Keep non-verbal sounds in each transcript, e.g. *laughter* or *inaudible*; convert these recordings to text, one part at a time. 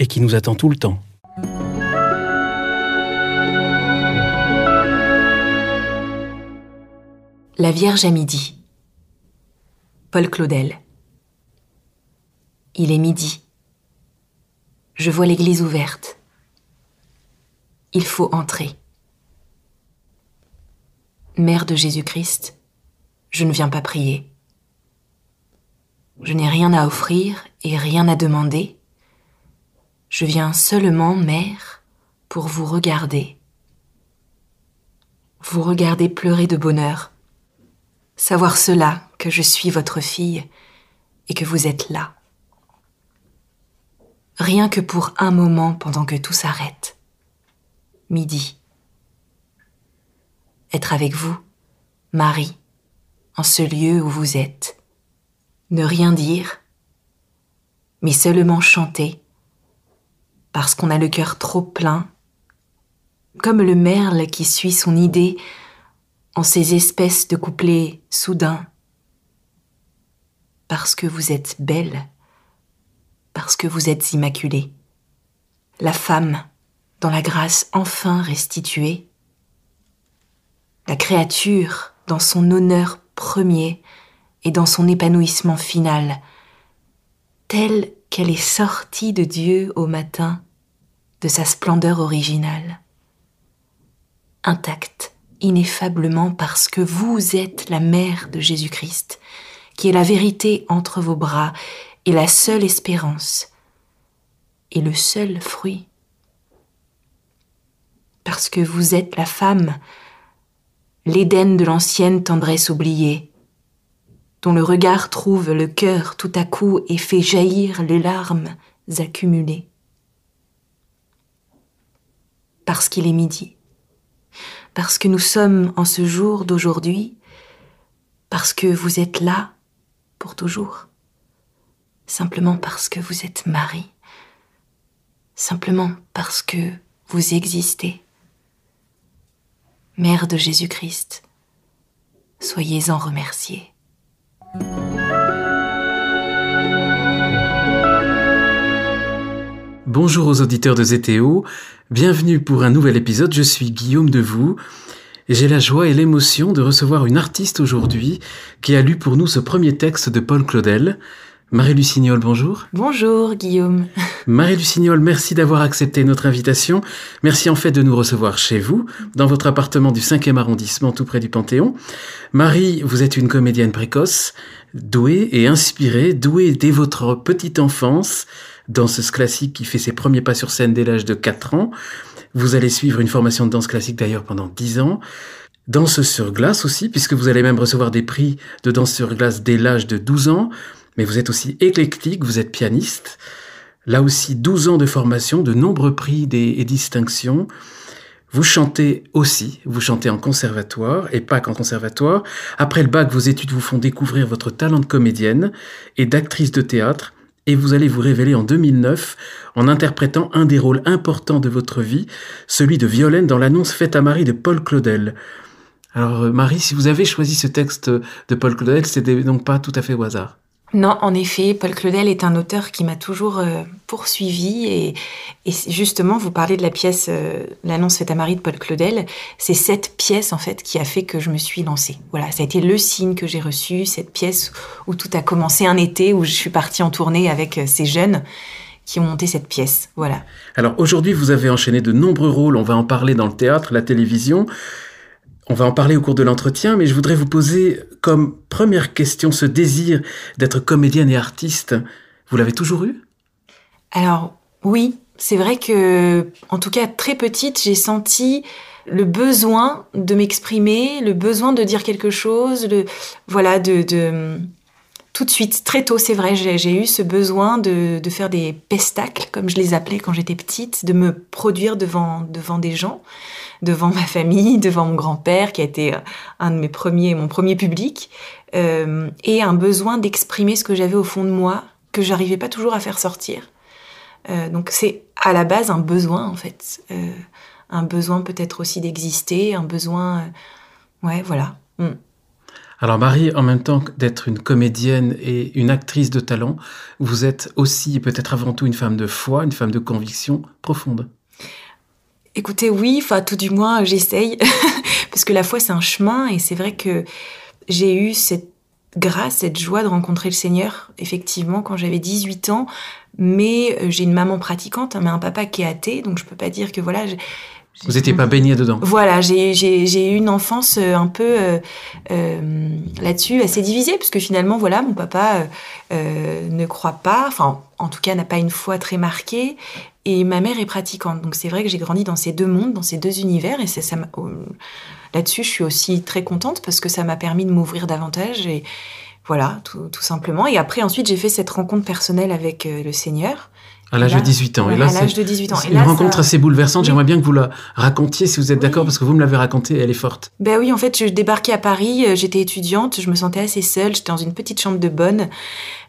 et qui nous attend tout le temps. La Vierge à midi. Paul Claudel. Il est midi. Je vois l'église ouverte. Il faut entrer. Mère de Jésus-Christ, je ne viens pas prier. Je n'ai rien à offrir et rien à demander, je viens seulement, mère, pour vous regarder. Vous regarder pleurer de bonheur. Savoir cela, que je suis votre fille et que vous êtes là. Rien que pour un moment pendant que tout s'arrête. Midi. Être avec vous, Marie, en ce lieu où vous êtes. Ne rien dire, mais seulement chanter parce qu'on a le cœur trop plein, comme le merle qui suit son idée en ces espèces de couplets soudains, parce que vous êtes belle, parce que vous êtes immaculée. La femme, dans la grâce enfin restituée, la créature dans son honneur premier et dans son épanouissement final, telle qu'elle est sortie de Dieu au matin, de sa splendeur originale. Intacte, ineffablement parce que vous êtes la mère de Jésus-Christ, qui est la vérité entre vos bras et la seule espérance et le seul fruit. Parce que vous êtes la femme, l'Éden de l'ancienne tendresse oubliée, dont le regard trouve le cœur tout à coup et fait jaillir les larmes accumulées parce qu'il est midi, parce que nous sommes en ce jour d'aujourd'hui, parce que vous êtes là pour toujours, simplement parce que vous êtes mari, simplement parce que vous existez. Mère de Jésus-Christ, soyez en remerciée. Bonjour aux auditeurs de ZTO, bienvenue pour un nouvel épisode, je suis Guillaume Devoux. J'ai la joie et l'émotion de recevoir une artiste aujourd'hui qui a lu pour nous ce premier texte de Paul Claudel. Marie Lucignol, bonjour. Bonjour Guillaume. *laughs* Marie Lucignol, merci d'avoir accepté notre invitation. Merci en fait de nous recevoir chez vous, dans votre appartement du 5e arrondissement, tout près du Panthéon. Marie, vous êtes une comédienne précoce, douée et inspirée, douée dès votre petite enfance danseuse classique qui fait ses premiers pas sur scène dès l'âge de 4 ans. Vous allez suivre une formation de danse classique d'ailleurs pendant 10 ans. Danse sur glace aussi, puisque vous allez même recevoir des prix de danse sur glace dès l'âge de 12 ans. Mais vous êtes aussi éclectique, vous êtes pianiste. Là aussi, 12 ans de formation, de nombreux prix et distinctions. Vous chantez aussi, vous chantez en conservatoire et pas qu'en conservatoire. Après le bac, vos études vous font découvrir votre talent de comédienne et d'actrice de théâtre et vous allez vous révéler en 2009 en interprétant un des rôles importants de votre vie, celui de Violaine dans l'annonce faite à Marie de Paul Claudel. Alors euh, Marie, si vous avez choisi ce texte de Paul Claudel, c'était donc pas tout à fait au hasard. Non, en effet, Paul Claudel est un auteur qui m'a toujours euh, poursuivi et, justement, vous parlez de la pièce euh, L'annonce faite à Marie de Paul Claudel. C'est cette pièce en fait qui a fait que je me suis lancée. Voilà, ça a été le signe que j'ai reçu, cette pièce où tout a commencé un été où je suis partie en tournée avec euh, ces jeunes qui ont monté cette pièce. Voilà. Alors aujourd'hui, vous avez enchaîné de nombreux rôles, on va en parler dans le théâtre, la télévision. On va en parler au cours de l'entretien, mais je voudrais vous poser comme première question ce désir d'être comédienne et artiste. Vous l'avez toujours eu Alors oui, c'est vrai que, en tout cas très petite, j'ai senti le besoin de m'exprimer, le besoin de dire quelque chose, le voilà de, tout de suite, très tôt, c'est vrai, j'ai eu ce besoin de, faire des pestacles, comme je les appelais quand j'étais petite, de me produire devant, devant des gens devant ma famille, *laughs* devant mon grand-père, qui a été euh, un de mes premiers, mon premier public, euh, et un besoin d'exprimer ce que j'avais au fond de moi, que j'arrivais pas toujours à faire sortir. Euh, donc c'est à la base un besoin en fait, un besoin peut-être aussi d'exister, un besoin, ouais voilà. Mm. Alors Marie, en même temps d'être une comédienne et une actrice de talent, vous êtes aussi peut-être avant tout une femme de foi, une femme de conviction profonde. Écoutez, oui, enfin tout du moins j'essaye, *laughs* parce que la foi c'est un chemin et c'est vrai que j'ai eu cette grâce, cette joie de rencontrer le Seigneur, effectivement, quand j'avais 18 ans, mais euh, j'ai une maman pratiquante, hein, mais un papa qui est athée, donc je peux pas dire que voilà... Vous n'étiez pas baigné dedans. Voilà, j'ai eu une enfance euh, un peu euh, là-dessus assez divisée, parce que finalement, voilà, mon papa ne croit pas, enfin, en tout cas, n'a pas une foi très marquée, et ma mère est pratiquante, donc c'est vrai que j'ai grandi dans ces deux mondes, dans ces deux univers, et ça. Oh, là-dessus, je suis aussi très contente parce que ça m'a permis de m'ouvrir davantage et voilà, tout, simplement. Et après, ensuite, j'ai fait cette rencontre personnelle avec euh, le Seigneur à l'âge de 18 ans. et là, à l'âge de 18 ans. une rencontre assez bouleversante. J'aimerais bien que vous la racontiez si vous êtes d'accord parce que vous me l'avez racontée elle est forte. Ben oui, en fait, je débarquais à Paris, euh, j'étais étudiante, je me sentais assez seule, j'étais dans une petite chambre de bonne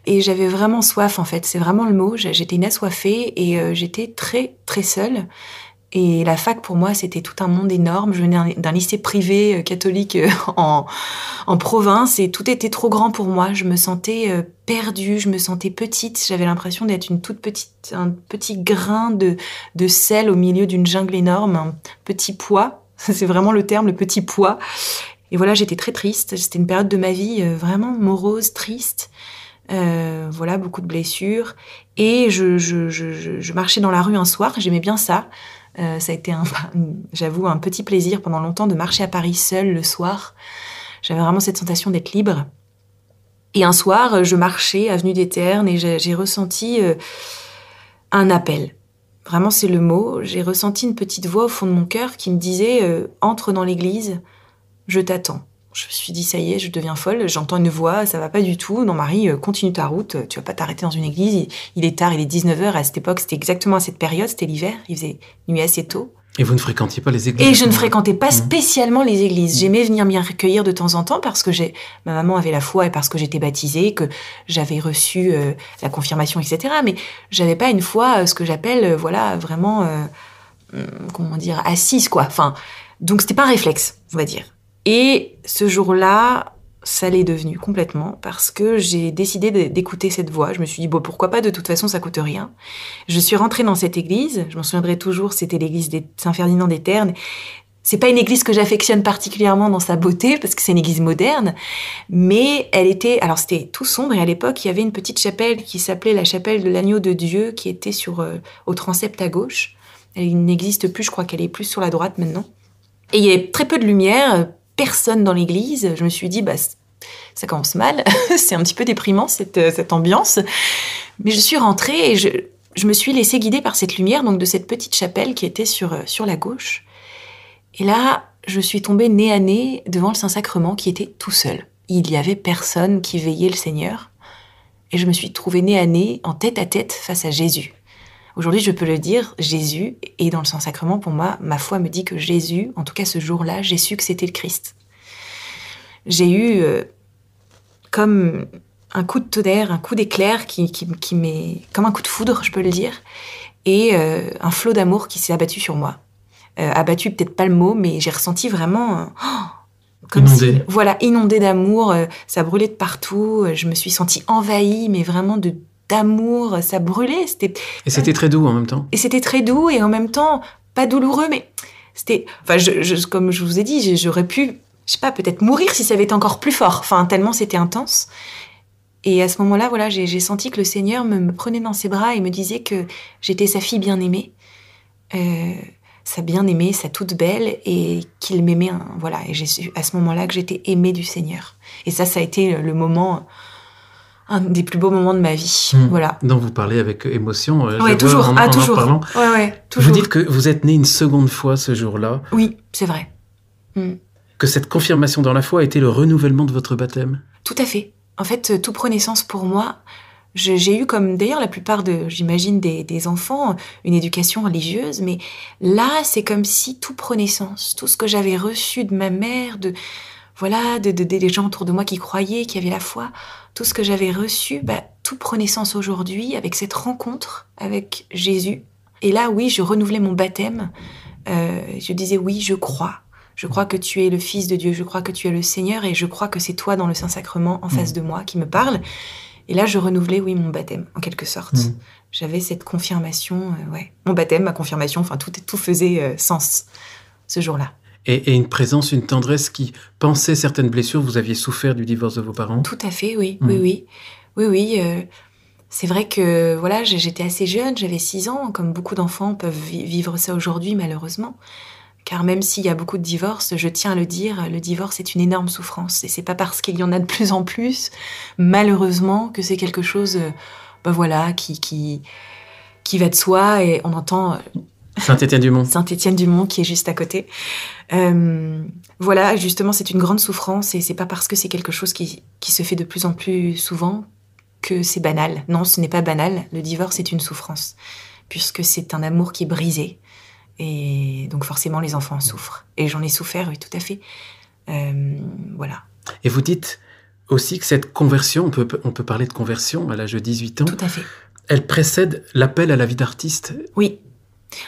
et j'avais vraiment soif en fait, c'est vraiment le mot, j'étais une et euh, j'étais très très seule. Et la fac, pour moi, c'était tout un monde énorme. Je venais d'un lycée privé euh, catholique euh, *laughs* en, province et tout était trop grand pour moi. Je me sentais euh, perdue, je me sentais petite. J'avais l'impression d'être une toute petite, un petit grain de, de sel au milieu d'une jungle énorme, un petit poids. *laughs* C'est vraiment le terme, le petit poids. Et voilà, j'étais très triste. C'était une période de ma vie vraiment morose, triste. Euh, voilà, beaucoup de blessures. Et je, je, je, je, marchais dans la rue un soir, j'aimais bien ça. Euh, ça a été, *laughs* j'avoue, un petit plaisir pendant longtemps de marcher à Paris seule le soir. J'avais vraiment cette sensation d'être libre. Et un soir, je marchais avenue des Ternes et j'ai ressenti euh, un appel. Vraiment, c'est le mot. J'ai ressenti une petite voix au fond de mon cœur qui me disait euh, Entre dans l'église, je t'attends. Je me suis dit, ça y est, je deviens folle, j'entends une voix, ça va pas du tout. Non, Marie, euh, continue ta route, tu vas pas t'arrêter dans une église, il, est tard, il est 19h, à cette époque, c'était exactement à cette période, c'était l'hiver, il faisait nuit assez tôt. Et vous ne fréquentiez pas les églises Et je ne fréquentais pas mmh. spécialement les églises. Mmh. J'aimais venir m'y recueillir de temps en temps parce que j'ai ma maman avait la foi et parce que j'étais baptisée, que j'avais reçu euh, la confirmation, etc. Mais j'avais pas une foi, euh, ce que j'appelle, voilà, vraiment, hum, comment dire, assise quoi. Enfin, donc c'était pas un réflexe, on va dire. Et ce jour-là, ça l'est devenu complètement parce que j'ai décidé d'écouter cette voix. Je me suis dit, bon, pourquoi pas, de toute façon, ça coûte rien. Je suis rentrée dans cette église, je m'en souviendrai toujours, c'était l'église des Saint-Ferdinand des Ternes. C'est pas une église que j'affectionne particulièrement dans sa beauté parce que c'est une église moderne, mais elle était, alors c'était tout sombre et à l'époque il y avait une petite chapelle qui s'appelait la chapelle de l'agneau de Dieu qui était sur euh, au transept à gauche. Elle n'existe plus, je crois qu'elle est plus sur la droite maintenant. Et il y avait très peu de lumière, personne dans l'église, je me suis dit, bah, ça commence mal, *laughs* c'est un petit peu déprimant euh, cette, ambiance. Mais je suis rentrée et je, me suis laissée guider par cette lumière, donc de cette petite chapelle qui était sur, euh, sur la gauche. Et là, je suis tombée nez à nez devant le Saint-Sacrement qui était tout seul. Il y avait personne qui veillait le Seigneur. Et je me suis trouvée nez à nez, en tête à tête, face à Jésus. Aujourd'hui, je peux le dire, Jésus, et dans le saint sacrement, pour moi, ma foi me dit que Jésus, en tout cas ce jour-là, j'ai su que c'était le Christ. J'ai eu euh, comme un coup de tonnerre, un coup d'éclair qui, m'est... comme un coup de foudre, je peux le dire, et euh, un flot d'amour qui s'est abattu sur moi. Euh, abattu, peut-être pas le mot, mais j'ai ressenti vraiment... Oh, comme voilà, inondé d'amour, ça brûlait de partout, je me suis sentie envahie, mais vraiment de d'amour, ça brûlait. C'était et c'était très doux en même temps. Et c'était très doux et en même temps pas douloureux, mais c'était. Enfin, comme je vous ai dit, j'aurais pu, je sais pas, peut-être mourir si ça avait été encore plus fort. Enfin, tellement c'était intense. Et à ce moment-là, voilà, j'ai senti que le Seigneur me, prenait dans ses bras et me disait que j'étais sa fille bien-aimée, euh, sa bien-aimée, sa toute belle, et qu'il m'aimait. Hein, voilà, et j'ai su à ce moment-là que j'étais aimée du Seigneur. Et ça, ça a été le moment un des plus beaux moments de ma vie. Hmm. Voilà. Donc vous parlez avec émotion. Euh, oui, toujours. ah, toujours. Vous dites que vous êtes né une seconde fois ce jour-là. Oui, c'est vrai. Hmm. Que cette confirmation dans la foi a été le renouvellement de votre baptême. Tout à fait. En fait, euh, tout prenait sens pour moi. J'ai eu, comme d'ailleurs la plupart de, j'imagine, des, enfants, une éducation religieuse, mais là, c'est comme si tout prenait sens. Tout ce que j'avais reçu de ma mère, de voilà, de, des gens autour de moi qui croyaient, qui avaient la foi, tout ce que j'avais reçu, bah, tout prenait sens aujourd'hui avec cette rencontre avec Jésus. Et là, oui, je renouvelais mon baptême. Euh, je disais, oui, je crois. Je crois que tu es le Fils de Dieu, je crois que tu es le Seigneur, et je crois que c'est toi dans le Saint-Sacrement en mm. face de moi qui me parle. Et là, je renouvelais, oui, mon baptême, en quelque sorte. Mm. J'avais cette confirmation, euh, ouais. Mon baptême, ma confirmation, enfin, tout, tout faisait euh, sens ce jour-là et, une présence, une tendresse qui pensait certaines blessures. Vous aviez souffert du divorce de vos parents Tout à fait, oui, mm. oui, oui. Oui, oui. Euh, c'est vrai que voilà, j'étais assez jeune, j'avais 6 ans, comme beaucoup d'enfants peuvent vivre ça aujourd'hui, malheureusement. Car même s'il y a beaucoup de divorces, je tiens à le dire, le divorce est une énorme souffrance. Et c'est pas parce qu'il y en a de plus en plus, malheureusement, que c'est quelque chose, ben voilà, qui, qui, qui va de soi. Et on entend euh, Saint-Étienne-du-Mont. Saint-Étienne-du-Mont, qui est juste à côté. Euh, voilà, justement, c'est une grande souffrance et c'est pas parce que c'est quelque chose qui, se fait de plus en plus souvent que c'est banal. Non, ce n'est pas banal. Le divorce est une souffrance, puisque c'est un amour qui est brisé. Et donc, forcément, les enfants en souffrent. Et j'en ai souffert, oui, tout à fait. Euh, voilà. Et vous dites aussi que cette conversion, on peut, on peut parler de conversion à l'âge de 18 ans. Tout à fait. Elle précède l'appel à la vie d'artiste. Oui.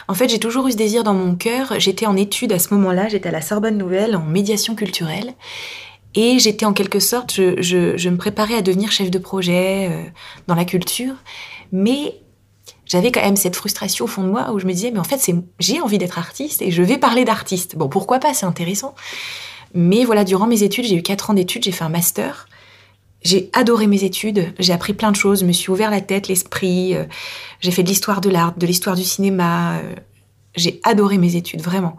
En fait, j'ai toujours eu ce désir dans mon cœur. J'étais en études à ce moment-là, j'étais à la Sorbonne Nouvelle en médiation culturelle. Et j'étais en quelque sorte, je, me préparais à devenir chef de projet euh, dans la culture. Mais j'avais quand même cette frustration au fond de moi où je me disais, mais en fait, j'ai envie d'être artiste et je vais parler d'artiste. Bon, pourquoi pas, c'est intéressant. Mais voilà, durant mes études, j'ai eu 4 ans d'études, j'ai fait un master. J'ai adoré mes études, j'ai appris plein de choses, je me suis ouvert la tête, l'esprit, euh, j'ai fait de l'histoire de l'art, de l'histoire du cinéma, euh, j'ai adoré mes études, vraiment.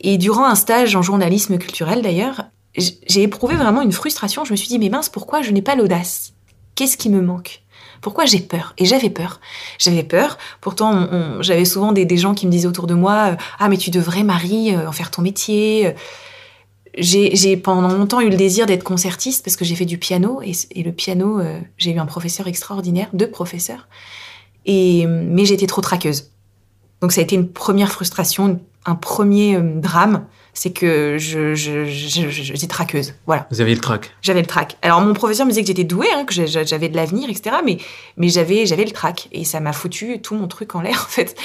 Et durant un stage en journalisme culturel d'ailleurs, j'ai éprouvé vraiment une frustration, je me suis dit mais mince, pourquoi je n'ai pas l'audace Qu'est-ce qui me manque pourquoi j'ai peur Et j'avais peur. J'avais peur. Pourtant, j'avais souvent des, des, gens qui me disaient autour de moi euh, Ah, mais tu devrais, Marie, en faire ton métier j'ai pendant longtemps eu le désir d'être concertiste parce que j'ai fait du piano et, le piano, euh, j'ai eu un professeur extraordinaire, deux professeurs, et, mais j'étais trop traqueuse. Donc ça a été une première frustration, un premier euh, drame, c'est que je, je, traqueuse. Voilà. Vous aviez le trac. J'avais le trac. Alors mon professeur me disait que j'étais douée, hein, que j'avais de l'avenir, etc. Mais, mais j'avais, j'avais le trac. Et ça m'a foutu tout mon truc en l'air, *laughs* en fait.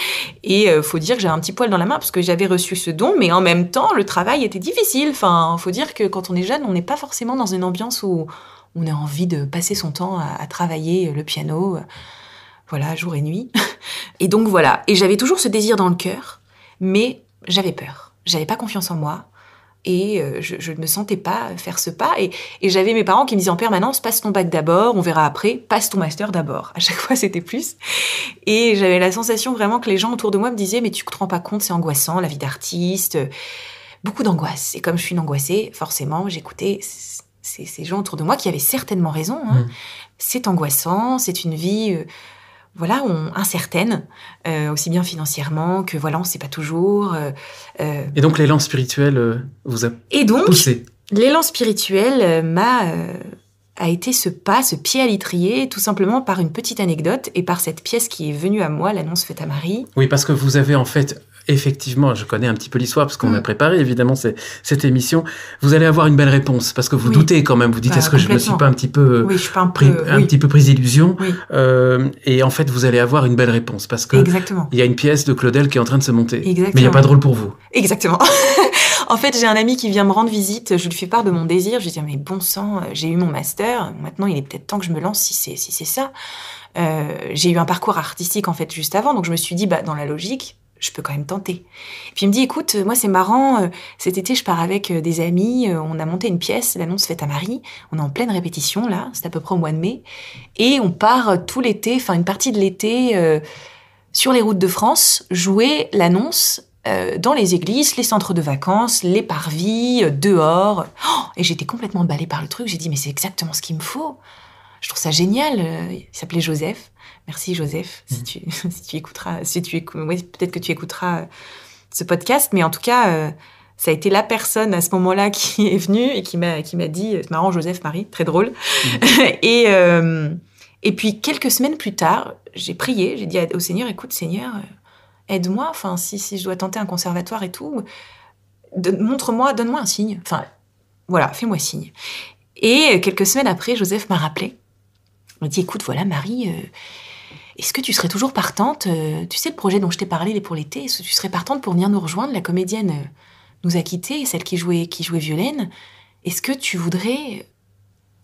Et euh, faut dire que j'ai un petit poil dans la main parce que j'avais reçu ce don, mais en même temps, le travail était difficile. Enfin, faut dire que quand on est jeune, on n'est pas forcément dans une ambiance où on a envie de passer son temps à, à travailler le piano, euh, voilà, jour et nuit. *laughs* Et donc voilà. Et j'avais toujours ce désir dans le cœur, mais j'avais peur. J'avais pas confiance en moi. Et euh, je ne me sentais pas faire ce pas. Et, j'avais mes parents qui me disaient en permanence, passe ton bac d'abord, on verra après, passe ton master d'abord. À chaque *laughs* fois, c'était plus. Et j'avais la sensation vraiment que les gens autour de moi me disaient, mais tu te rends pas compte, c'est angoissant, la vie d'artiste. Beaucoup d'angoisse. Et comme je suis une angoissée, forcément, j'écoutais ces, gens autour de moi qui avaient certainement raison. Hein. Mmh. C'est angoissant, c'est une vie euh, voilà, on, incertaines, euh, aussi bien financièrement que voilà, on ne sait pas toujours. Euh, euh. et donc l'élan spirituel vous a et donc, L'élan spirituel m'a a été ce pas, ce pied à l'étrier, tout simplement par une petite anecdote et par cette pièce qui est venue à moi, l'annonce faite à Marie. Oui, parce que vous avez en fait effectivement, je connais un petit peu l'histoire parce qu'on mm. a préparé évidemment cette émission. Vous allez avoir une belle réponse parce que vous doutez quand même. Vous dites bah, est-ce que je me suis pas un petit peu, petit peu euh, Et en fait, vous allez avoir une belle réponse parce que il y a une pièce de Claudel qui est en train de se monter. Mais il n'y a pas de rôle pour vous. Exactement. *laughs* en fait, j'ai un ami qui vient me rendre visite. Je lui fais part de mon désir. Je lui dis ah, mais bon sang, j'ai eu mon master. Maintenant, il est peut-être temps que je me lance si c'est si c'est ça. Euh, j'ai eu un parcours artistique en fait juste avant, donc je me suis dit bah dans la logique, je peux quand même tenter. Puis il me dit, écoute, moi c'est marrant, euh, cet été je pars avec euh, des amis, euh, on a monté une pièce, l'annonce faite à Marie, on est en pleine répétition là, c'est à peu près au mois de mai, et on part tout l'été, enfin une partie de l'été, sur les routes de France, jouer l'annonce dans les églises, les centres de vacances, les parvis, dehors. Oh, et j'étais complètement emballée par le truc, j'ai dit, mais c'est exactement ce qu'il me faut. Je trouve ça génial. Il s'appelait Joseph. Merci Joseph, mm-hmm. *laughs* si tu, écouteras, si tu peut-être que tu écouteras euh, ce podcast, mais en tout cas, euh, ça a été la personne à ce moment-là *laughs* qui est venue et qui m'a dit, euh, c'est marrant Joseph, Marie, très drôle. Mm-hmm. *laughs* et et puis quelques semaines plus tard, j'ai prié, j'ai dit au Seigneur, écoute Seigneur, aide-moi, enfin si si je dois tenter un conservatoire et tout, montre-moi, donne-moi un signe, enfin voilà, fais-moi signe. Et quelques semaines après, Joseph m'a rappelé, m'a dit écoute voilà Marie. Est-ce que tu serais toujours partante euh, Tu sais, le projet dont je t'ai parlé, pour l'été. Est-ce que tu serais partante pour venir nous rejoindre La comédienne euh, nous a quittés, celle qui jouait, qui jouait Violaine. Est-ce que tu voudrais euh,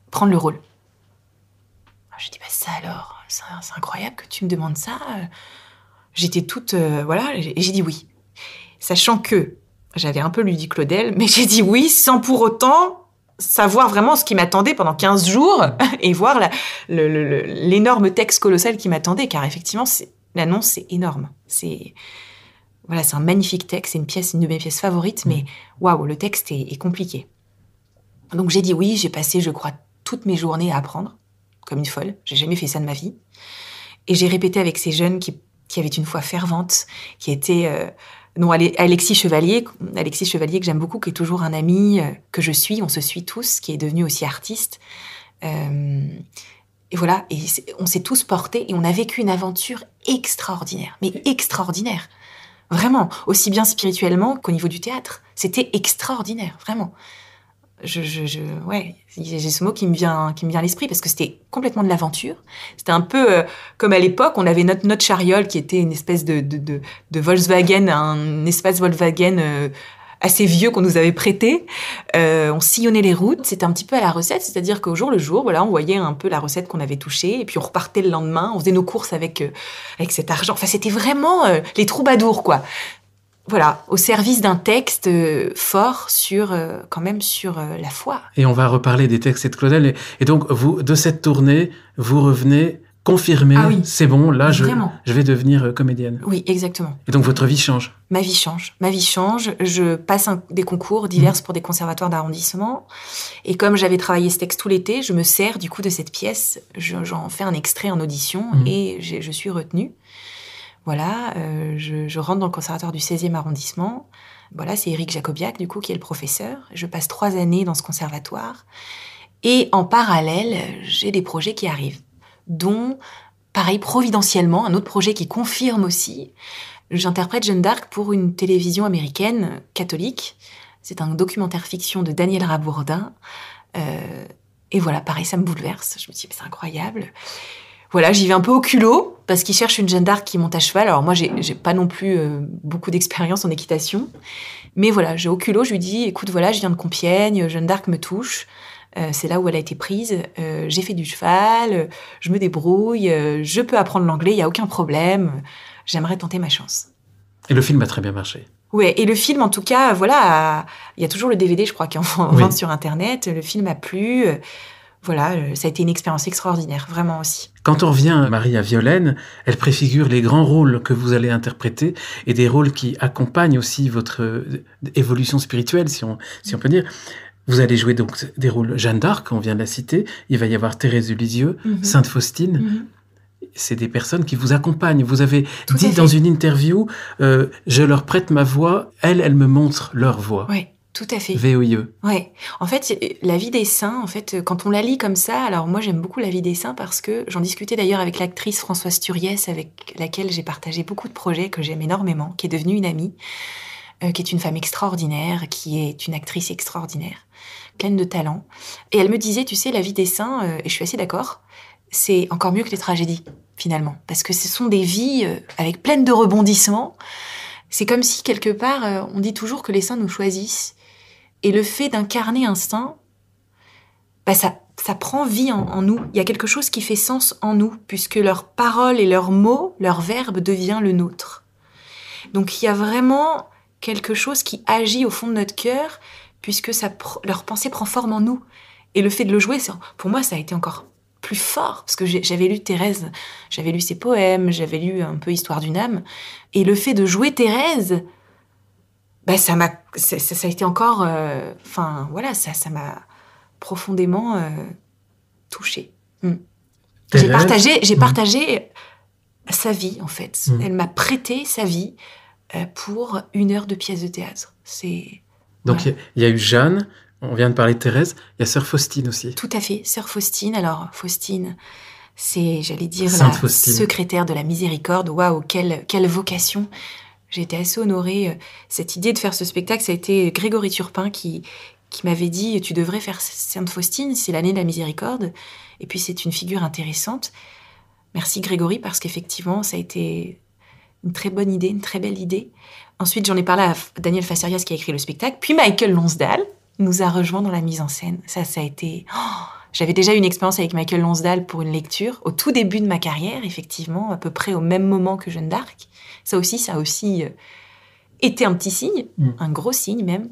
prendre le rôle ah, Je dis, bah ça alors, c'est incroyable que tu me demandes ça. J'étais toute. voilà, et j'ai dit oui. Sachant que j'avais un peu lui dit Claudel, mais j'ai dit oui sans pour autant savoir vraiment ce qui m'attendait pendant 15 jours *laughs* et voir l'énorme texte colossal qui m'attendait, car effectivement, l'annonce, c'est énorme. C'est voilà, c'est un magnifique texte, c'est une pièce, une de mes pièces favorites, mais mm. waouh, le texte est, compliqué. Donc j'ai dit oui, j'ai passé, je crois, toutes mes journées à apprendre, comme une folle. J'ai jamais fait ça de ma vie. Et j'ai répété avec ces jeunes qui, avaient une foi fervente, qui étaient euh, Alexis Chevalier, Alexis Chevalier que j'aime beaucoup, qui est toujours un ami euh, que je suis, on se suit tous, qui est devenu aussi artiste. Euh, et voilà, et on s'est tous portés et on a vécu une aventure extraordinaire, mais extraordinaire. Vraiment, aussi bien spirituellement qu'au niveau du théâtre. C'était extraordinaire, vraiment je, je, je ouais, j'ai ce mot qui me vient, qui me vient à l'esprit parce que c'était complètement de l'aventure. C'était un peu euh, comme à l'époque, on avait notre, notre chariole qui était une espèce de, de, de, de Volkswagen, un espace Volkswagen euh, assez vieux qu'on nous avait prêté. Euh, on sillonnait les routes, c'était un petit peu à la recette, c'est-à-dire qu'au jour le jour, voilà, on voyait un peu la recette qu'on avait touchée, et puis on repartait le lendemain, on faisait nos courses avec avec cet argent. Enfin, c'était vraiment les troubadours, quoi voilà, au service d'un texte euh, fort sur, euh, quand même, sur euh, la foi. Et on va reparler des textes de Claudel. Et, donc, vous, de cette tournée, vous revenez confirmer, ah c'est bon, là je, je, vais devenir comédienne. Oui, exactement. Et donc votre vie change Ma vie change. Ma vie change. Je passe des concours divers pour des conservatoires d'arrondissement. Et comme j'avais travaillé ce texte tout l'été, je me sers du coup de cette pièce. J'en fais un extrait en audition mmh. et je suis retenue. Voilà, euh, je, rentre dans le conservatoire du 16e arrondissement. Voilà, c'est Éric Jacobiac, du coup, qui est le professeur. Je passe trois années dans ce conservatoire. Et en parallèle, j'ai des projets qui arrivent, dont, pareil, providentiellement, un autre projet qui confirme aussi. J'interprète Jeanne d'Arc pour une télévision américaine catholique. C'est un documentaire fiction de Daniel Rabourdin. Euh, et voilà, pareil, ça me bouleverse. Je me dis, mais c'est incroyable. Voilà, j'y vais un peu au culot, parce qu'il cherche une Jeanne d'Arc qui monte à cheval. Alors moi, j'ai ah. pas non plus euh, beaucoup d'expérience en équitation, mais voilà, j'ai au culot, je lui dis, écoute, voilà, je viens de Compiègne, Jeanne d'Arc me touche. Euh, c'est là où elle a été prise. Euh, j'ai fait du cheval, je me débrouille, je peux apprendre l'anglais, il y a aucun problème. J'aimerais tenter ma chance. Et le film a très bien marché. Ouais, et le film, en tout cas, voilà, il y a toujours le DVD, je crois, qui est en vente sur Internet. Le film a plu. Voilà, ça a été une expérience extraordinaire, vraiment aussi. Quand on revient, Marie, à Violaine, elle préfigure les grands rôles que vous allez interpréter et des rôles qui accompagnent aussi votre euh, évolution spirituelle, si on, peut dire. Vous allez jouer donc des rôles Jeanne d'Arc, on vient de la citer. Il va y avoir Thérèse de Lisieux, mhm. Sainte Faustine. Mhm. c'est des personnes qui vous accompagnent. Vous avez dit dans une interview, euh, je leur prête ma voix, elles, elles me montrent leur voix. Tout à fait. VOIE. Ouais. En fait, euh, la vie des saints, en fait, euh, quand on la lit comme ça, alors moi j'aime beaucoup la vie des saints parce que j'en discutais d'ailleurs avec l'actrice Françoise Turiès, avec laquelle j'ai partagé beaucoup de projets que j'aime énormément, qui est devenue une amie, euh, qui est une femme extraordinaire, qui est une actrice extraordinaire, pleine de talent. Et elle me disait, tu sais, la vie des saints, et je suis assez d'accord, c'est encore mieux que les tragédies finalement, parce que ce sont des vies avec pleines de rebondissements. C'est comme si quelque part, on dit toujours que les saints nous choisissent et le fait d'incarner un saint, bah ça, ça prend vie en, nous. Il y a quelque chose qui fait sens en nous, puisque leurs parole et leurs mots, leur verbe devient le nôtre. Donc il y a vraiment quelque chose qui agit au fond de notre cœur, puisque leur pensée prend forme en nous. Et le fait de le jouer, pour moi, ça a été encore plus fort, parce que j'avais lu Thérèse, j'avais lu ses poèmes, j'avais lu un peu Histoire d'une âme, et le fait de jouer Thérèse, ben, ça m'a, ça, a été encore, euh, enfin voilà, ça, ça m'a profondément touché. touchée. Mm. J'ai partagé, j'ai mm. partagé sa vie en fait. Mm. Elle m'a prêté sa vie euh, pour une heure de pièce de théâtre. C'est donc il y, a eu Jeanne, on vient de parler de Thérèse, il y a Sœur Faustine aussi. Tout à fait, Sœur Faustine. Alors Faustine c'est, j'allais dire, la secrétaire de la miséricorde. Waouh, quelle, quelle vocation j'ai été assez honorée. Euh, cette idée de faire ce spectacle, ça a été Grégory Turpin qui, qui m'avait dit Tu devrais faire Sainte Faustine, c'est l'année de la miséricorde. Et puis c'est une figure intéressante. Merci Grégory, parce qu'effectivement, ça a été une très bonne idée, une très belle idée. Ensuite, j'en ai parlé à Daniel Fasérias qui a écrit le spectacle. Puis Michael Lonsdal nous a rejoints dans la mise en scène. Ça, ça a été. Oh, j'avais déjà une expérience avec Michael Lonsdale pour une lecture, au tout début de ma carrière, effectivement, à peu près au même moment que Jeanne d'Arc. Ça aussi, ça a aussi euh, été un petit signe, mm. un gros signe même.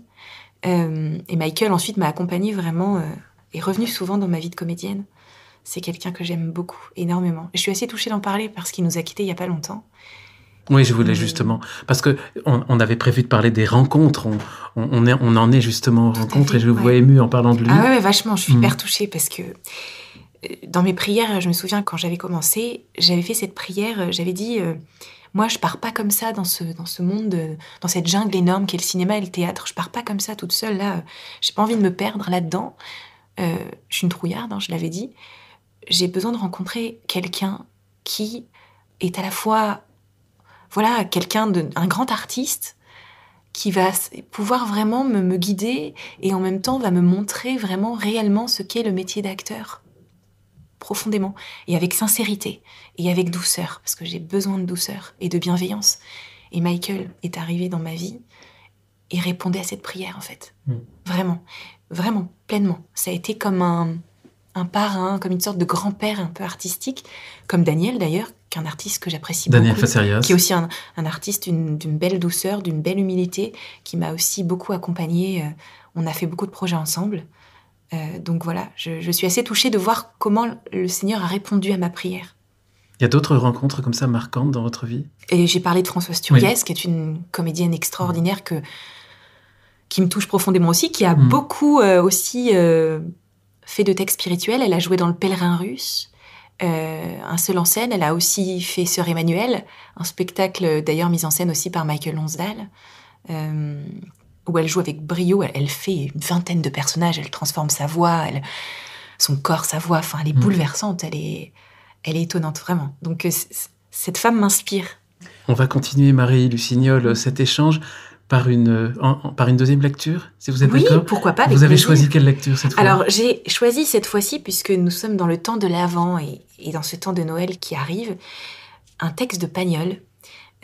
Euh, et Michael ensuite m'a accompagnée vraiment, euh, et est revenu souvent dans ma vie de comédienne. C'est quelqu'un que j'aime beaucoup, énormément. Je suis assez touchée d'en parler parce qu'il nous a quittés il n'y a pas longtemps. Oui, je voulais justement, parce que on, avait prévu de parler des rencontres, on, on en est justement aux rencontres, et je vous vois ému en parlant de lui. Ah oui, vachement, je suis hyper mm. touchée, parce que euh, dans mes prières, je me souviens quand j'avais commencé, j'avais fait cette prière, euh, j'avais dit, euh, moi je pars pas comme ça dans ce, dans ce monde, dans cette jungle énorme qu'est le cinéma et le théâtre, je pars pas comme ça toute seule, là, j'ai pas envie de me perdre là-dedans, je suis une trouillarde, hein, je l'avais dit, j'ai besoin de rencontrer quelqu'un qui est à la fois voilà quelqu'un d'un grand artiste qui va pouvoir vraiment me, guider et en même temps va me montrer vraiment réellement ce qu'est le métier d'acteur profondément et avec sincérité et avec douceur parce que j'ai besoin de douceur et de bienveillance et Michael est arrivé dans ma vie et répondait à cette prière en fait hmm. vraiment vraiment pleinement ça a été comme un un parrain, comme une sorte de grand-père un peu artistique, comme Daniel d'ailleurs, un artiste que j'apprécie beaucoup, qui est aussi un, artiste d'une belle douceur, d'une belle humilité, qui m'a aussi beaucoup accompagnée. Euh, on a fait beaucoup de projets ensemble. Euh, donc voilà, je, suis assez touchée de voir comment le Seigneur a répondu à ma prière. Il y a d'autres rencontres comme ça marquantes dans votre vie Et j'ai parlé de Françoise Turguès, qui est une comédienne extraordinaire que, qui me touche profondément aussi, qui a mm. beaucoup euh, aussi fait de textes spirituels. Elle a joué dans Le Pèlerin russe. Euh, un seul en scène. Elle a aussi fait Sœur Emmanuel, un spectacle d'ailleurs mis en scène aussi par Michael Lonsdale, euh, où elle joue avec brio. Elle, fait une vingtaine de personnages, elle transforme sa voix, son corps, sa voix. Enfin, elle est mm. bouleversante, elle est, elle est étonnante, vraiment. Donc, euh, cette femme m'inspire. On va continuer, Marie Lucignol, cet échange par une, euh, par une deuxième lecture, si vous êtes oui, pourquoi pas. Vous avez choisi quelle lecture cette fois Alors, j'ai choisi cette fois-ci, puisque nous sommes dans le temps de l'Avent et, dans ce temps de Noël qui arrive, un texte de Pagnol.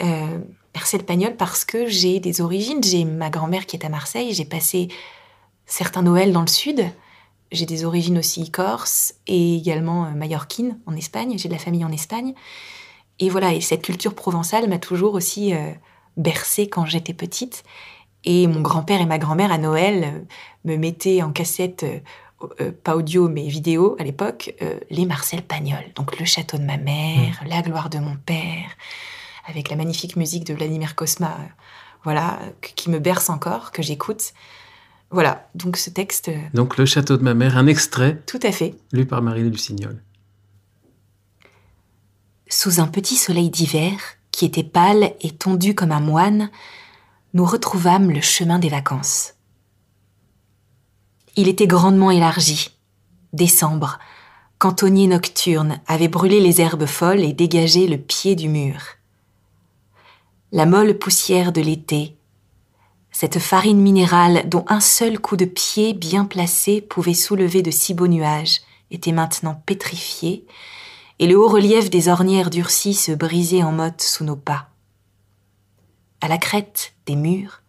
Euh, Marcel Pagnol, parce que j'ai des origines. J'ai ma grand-mère qui est à Marseille, j'ai passé certains Noëls dans le sud. J'ai des origines aussi corse et également euh, Mallorquines en Espagne. J'ai de la famille en Espagne. Et voilà, et cette culture provençale m'a toujours aussi. Euh, bercée quand j'étais petite. Et mon grand-père et ma grand-mère à Noël euh, me mettaient en cassette, euh, euh, pas audio mais vidéo à l'époque, les Marcel Pagnol. Donc le château de ma mère, mmh. la gloire de mon père, avec la magnifique musique de Vladimir Kosma, voilà, qui me berce encore, que j'écoute. Voilà, donc ce texte. Donc le château de ma mère, un extrait. Tout à fait. Lu par Marie Lucignol. Sous un petit soleil d'hiver, qui était pâle et tondu comme un moine, nous retrouvâmes le chemin des vacances. Il était grandement élargi. Décembre, cantonnier nocturne avait brûlé les herbes folles et dégagé le pied du mur. La molle poussière de l'été, cette farine minérale dont un seul coup de pied bien placé pouvait soulever de si beaux nuages, était maintenant pétrifiée et le haut relief des ornières durcies se brisait en mottes sous nos pas. À la crête des murs,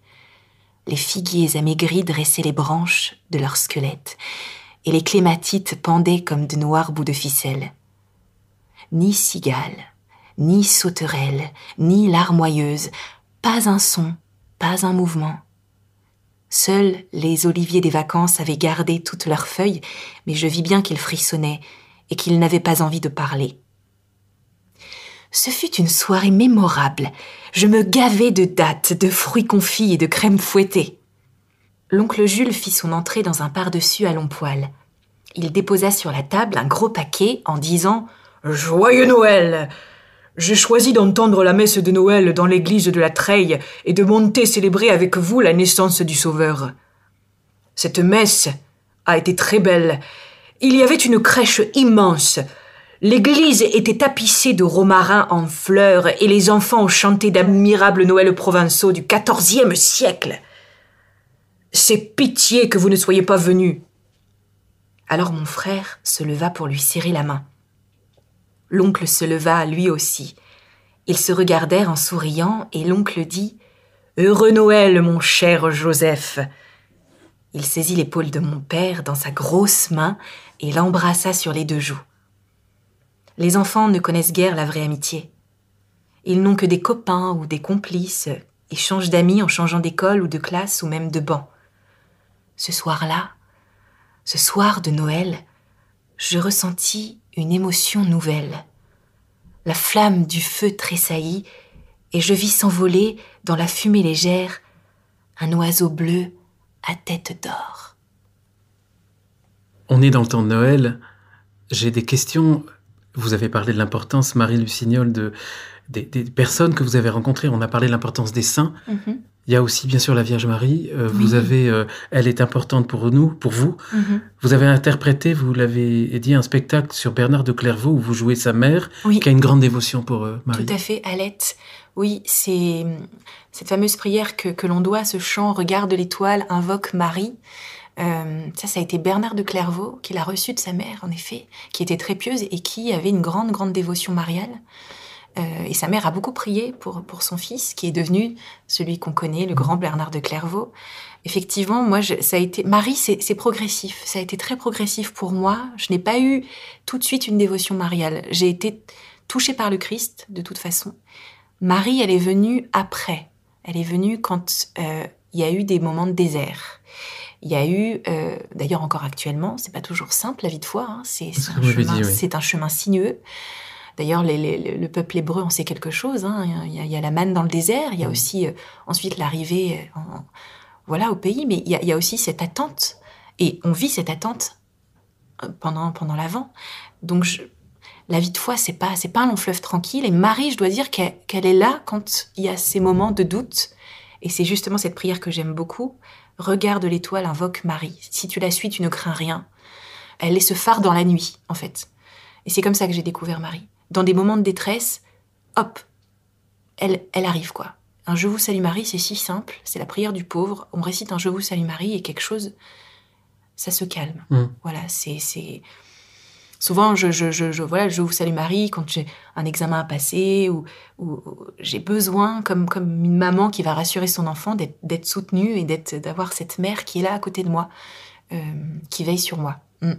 les figuiers amaigris dressaient les branches de leurs squelettes, et les clématites pendaient comme de noirs bouts de ficelle. Ni cigales, ni sauterelles, ni larmoyeuses, pas un son, pas un mouvement. Seuls les oliviers des vacances avaient gardé toutes leurs feuilles, mais je vis bien qu'ils frissonnaient, et qu'il n'avait pas envie de parler. Ce fut une soirée mémorable. Je me gavais de dates, de fruits confits et de crème fouettée. L'oncle Jules fit son entrée dans un pardessus à long poil. Il déposa sur la table un gros paquet en disant Joyeux Noël J'ai choisi d'entendre la messe de Noël dans l'église de la Treille et de monter célébrer avec vous la naissance du Sauveur. Cette messe a été très belle il y avait une crèche immense. L'église était tapissée de romarins en fleurs et les enfants chanté d'admirables Noëls provençaux du XIVe siècle. C'est pitié que vous ne soyez pas venu. Alors mon frère se leva pour lui serrer la main. L'oncle se leva lui aussi. Ils se regardèrent en souriant et l'oncle dit Heureux Noël, mon cher Joseph. Il saisit l'épaule de mon père dans sa grosse main et l'embrassa sur les deux joues. Les enfants ne connaissent guère la vraie amitié. Ils n'ont que des copains ou des complices et changent d'amis en changeant d'école ou de classe ou même de banc. Ce soir-là, ce soir de Noël, je ressentis une émotion nouvelle. La flamme du feu tressaillit et je vis s'envoler dans la fumée légère un oiseau bleu à tête d'or. On est dans le temps de Noël. J'ai des questions. Vous avez parlé de l'importance, Marie Lucignol, de, des, personnes que vous avez rencontrées. On a parlé de l'importance des saints. Mhm. Il y a aussi bien sûr la Vierge Marie. Euh, vous avez, euh, elle est importante pour nous, pour vous. Mhm. Vous avez interprété, vous l'avez dit, un spectacle sur Bernard de Clairvaux où vous jouez sa mère, qui a une grande dévotion pour euh, Marie. Tout à fait, Alette. Oui, c'est cette fameuse prière que, l'on doit à ce chant Regarde l'étoile, invoque Marie. Euh, ça, ça a été Bernard de Clairvaux qui l'a reçu de sa mère, en effet, qui était très pieuse et qui avait une grande, grande dévotion mariale. Euh, et sa mère a beaucoup prié pour, son fils, qui est devenu celui qu'on connaît, le grand Bernard de Clairvaux. Effectivement, moi, ça a été. Marie, c'est progressif. Ça a été très progressif pour moi. Je n'ai pas eu tout de suite une dévotion mariale. J'ai été touchée par le Christ, de toute façon. Marie, elle est venue après. Elle est venue quand euh, il y a eu des moments de désert. Il y a eu, euh, d'ailleurs encore actuellement, c'est pas toujours simple la vie de foi, hein, c'est un, chemin sinueux. D'ailleurs, le peuple hébreu en sait quelque chose. Hein. il, y a, la manne dans le désert, il y a mm. aussi euh, ensuite l'arrivée voilà, au pays, mais il y, a, aussi cette attente. Et on vit cette attente pendant, pendant l'avant. Donc, je, la vie de foi, c'est pas, c'est pas un long fleuve tranquille. Et Marie, je dois dire qu'elle, est là quand il y a ces moments de doute. Et c'est justement cette prière que j'aime beaucoup. Regarde l'étoile, invoque Marie. Si tu la suis, tu ne crains rien. Elle est ce phare dans la nuit, en fait. Et c'est comme ça que j'ai découvert Marie. Dans des moments de détresse, hop, elle, elle arrive, quoi. Un Je vous salue Marie, c'est si simple. C'est la prière du pauvre. On récite un Je vous salue Marie et quelque chose, ça se calme. Voilà, mm. Voilà, c'est Souvent, je, je, je, je voilà, je vous salue Marie quand j'ai un examen à passer ou, ou, j'ai besoin, comme, comme une maman qui va rassurer son enfant, d'être soutenue et d'avoir cette mère qui est là à côté de moi, euh, qui veille sur moi. Mm.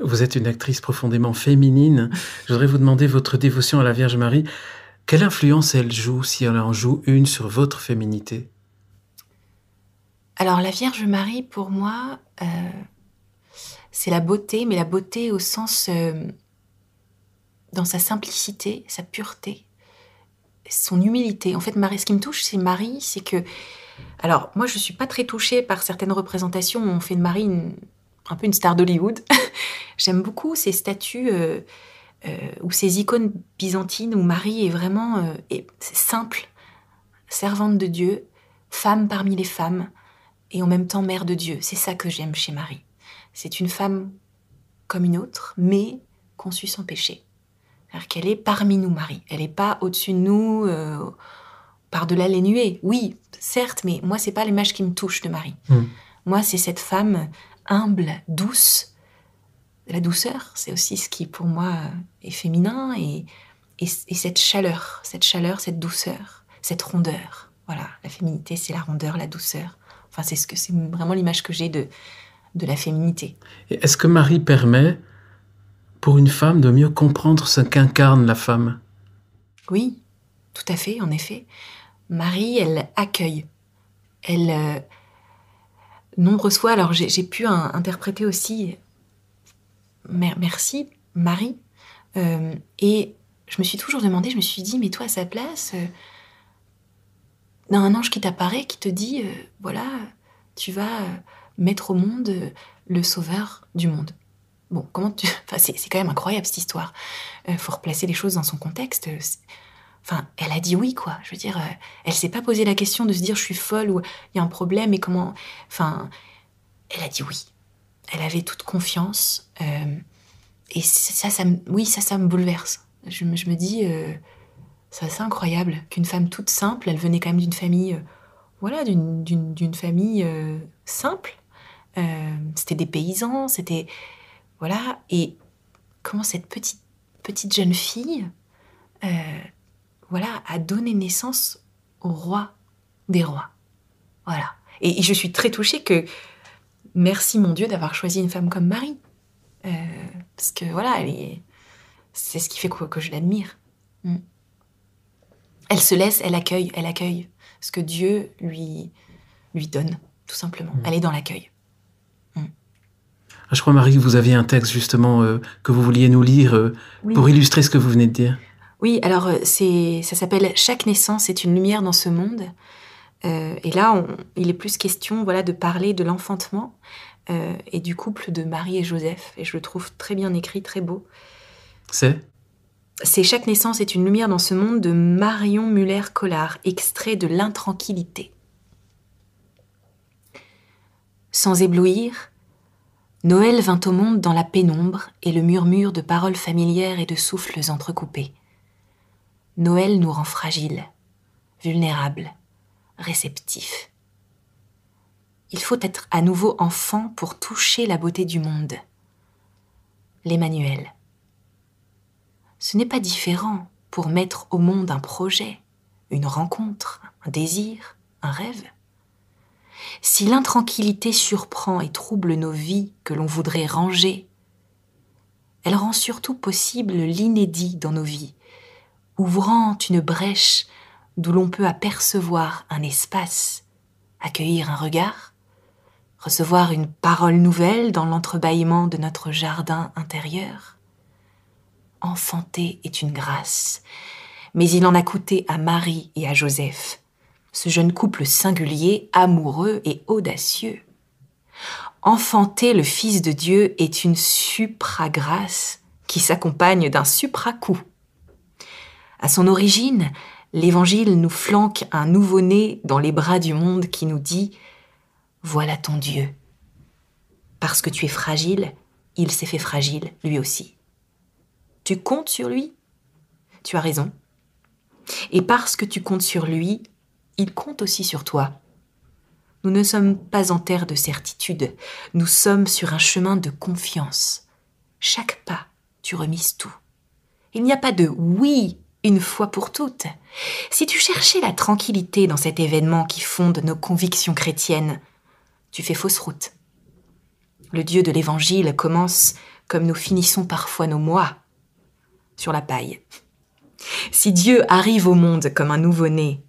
Vous êtes une actrice profondément féminine. Je voudrais vous demander votre dévotion à la Vierge Marie. Quelle influence elle joue, si elle en joue une, sur votre féminité Alors la Vierge Marie, pour moi, euh, c'est la beauté, mais la beauté au sens euh, dans sa simplicité, sa pureté, son humilité. En fait, Marie, ce qui me touche, c'est Marie, c'est que, alors moi, je ne suis pas très touchée par certaines représentations où on fait de Marie un peu une star d'Hollywood. *laughs* J'aime beaucoup ces statues. Euh, euh, ou ces icônes byzantines où Marie est vraiment et simple, servante de Dieu, femme parmi les femmes, et en même temps mère de Dieu. C'est ça que j'aime chez Marie c'est une femme comme une autre, mais conçue sans péché. cest qu'elle est parmi nous, Marie. Elle n'est pas au-dessus de nous, euh, par-delà les nuées. Oui, certes, mais moi, c'est pas l'image qui me touche de Marie. Hmm. Moi, c'est cette femme humble, douce. La douceur, c'est aussi ce qui, pour moi, est féminin et, et, et cette chaleur, cette chaleur, cette douceur, cette rondeur. Voilà, la féminité, c'est la rondeur, la douceur. Enfin, c'est ce que c'est vraiment l'image que j'ai de, de la féminité. Est-ce que Marie permet pour une femme de mieux comprendre ce qu'incarne la femme Oui, tout à fait, en effet. Marie, elle accueille. Elle euh, non reçoit. Alors j'ai pu interpréter aussi merci, Marie. Euh, et je me suis toujours demandé, je me suis dit, mais toi à sa place, euh, dans un ange qui t'apparaît, qui te dit, voilà, tu vas mettre au monde euh, le sauveur du monde. Bon, comment tu. *laughs* c'est, quand même incroyable cette histoire. Il euh, faut replacer les choses dans son contexte. Euh, enfin, elle a dit oui, quoi. Je veux dire, elle s'est pas posé la question de se dire je suis folle ou il y a un problème et comment. Enfin, elle a dit oui. Elle avait toute confiance. et ça, ça me, oui, ça, ça me bouleverse. Je, me, dis, C'est c'est incroyable qu'une femme toute simple, elle venait quand même d'une famille, voilà, d'une, famille simple, euh, c'était des paysans, c'était voilà. Et comment cette petite petite jeune fille, euh, voilà, a donné naissance au roi des rois. Voilà. Et, je suis très touchée que merci mon Dieu d'avoir choisi une femme comme Marie. Euh, parce que voilà, c'est ce qui fait que, que je l'admire. Mm. Elle se laisse, elle accueille, elle accueille ce que Dieu lui, lui donne, tout simplement. Mm. Elle est dans l'accueil. Ah, je crois, Marie, que vous aviez un texte justement euh, que vous vouliez nous lire euh, pour illustrer ce que vous venez de dire. Oui, alors euh, c'est, ça s'appelle Chaque naissance est une lumière dans ce monde. et là, il est plus question voilà, de parler de l'enfantement et du couple de Marie et Joseph. Et je le trouve très bien écrit, très beau. C'est C'est Chaque naissance est une lumière dans ce monde de Marion Muller-Collard, extrait de L'intranquillité. Sans éblouir, Noël vint au monde dans la pénombre et le murmure de paroles familières et de souffles entrecoupés. Noël nous rend fragiles, vulnérables, réceptifs. Il faut être à nouveau enfant pour toucher la beauté du monde. L'Emmanuel. Ce n'est pas différent pour mettre au monde un projet, une rencontre, un désir, un rêve si l'intranquillité surprend et trouble nos vies que l'on voudrait ranger, elle rend surtout possible l'inédit dans nos vies, ouvrant une brèche d'où l'on peut apercevoir un espace, accueillir un regard, recevoir une parole nouvelle dans l'entrebâillement de notre jardin intérieur. Enfanter est une grâce, mais il en a coûté à Marie et à Joseph ce jeune couple singulier, amoureux et audacieux. Enfanter le Fils de Dieu est une supra-grâce qui s'accompagne d'un supra-coup. À son origine, l'Évangile nous flanque un nouveau-né dans les bras du monde qui nous dit ⁇ Voilà ton Dieu ⁇ Parce que tu es fragile, il s'est fait fragile lui aussi. Tu comptes sur lui Tu as raison. Et parce que tu comptes sur lui, il compte aussi sur toi. Nous ne sommes pas en terre de certitude, nous sommes sur un chemin de confiance. Chaque pas, tu remises tout. Il n'y a pas de oui une fois pour toutes. Si tu cherchais la tranquillité dans cet événement qui fonde nos convictions chrétiennes, tu fais fausse route. Le Dieu de l'Évangile commence comme nous finissons parfois nos mois, sur la paille. Si Dieu arrive au monde comme un nouveau-né,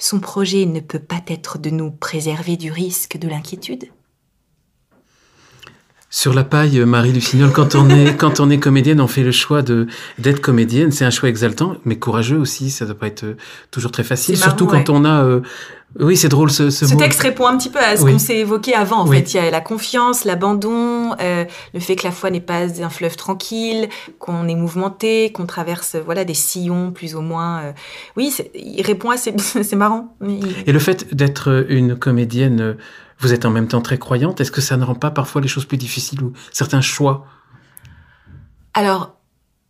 son projet ne peut pas être de nous préserver du risque de l'inquiétude. Sur la paille, euh, Marie Lucignol, quand on est, quand on est comédienne, on fait le choix de, d'être comédienne. C'est un choix exaltant, mais courageux aussi. Ça doit pas être euh, toujours très facile. surtout quand on a, euh, oui, c'est drôle ce, ce, texte répond un petit peu à ce qu'on s'est évoqué avant. En fait, il y a la confiance, l'abandon, le fait que la foi n'est pas un fleuve tranquille, qu'on est mouvementé, qu'on traverse voilà des sillons plus ou moins. oui, il répond à *laughs* c'est marrant. Et le fait d'être une comédienne vous êtes en même temps très croyante. Est-ce que ça ne rend pas parfois les choses plus difficiles ou certains choix Alors,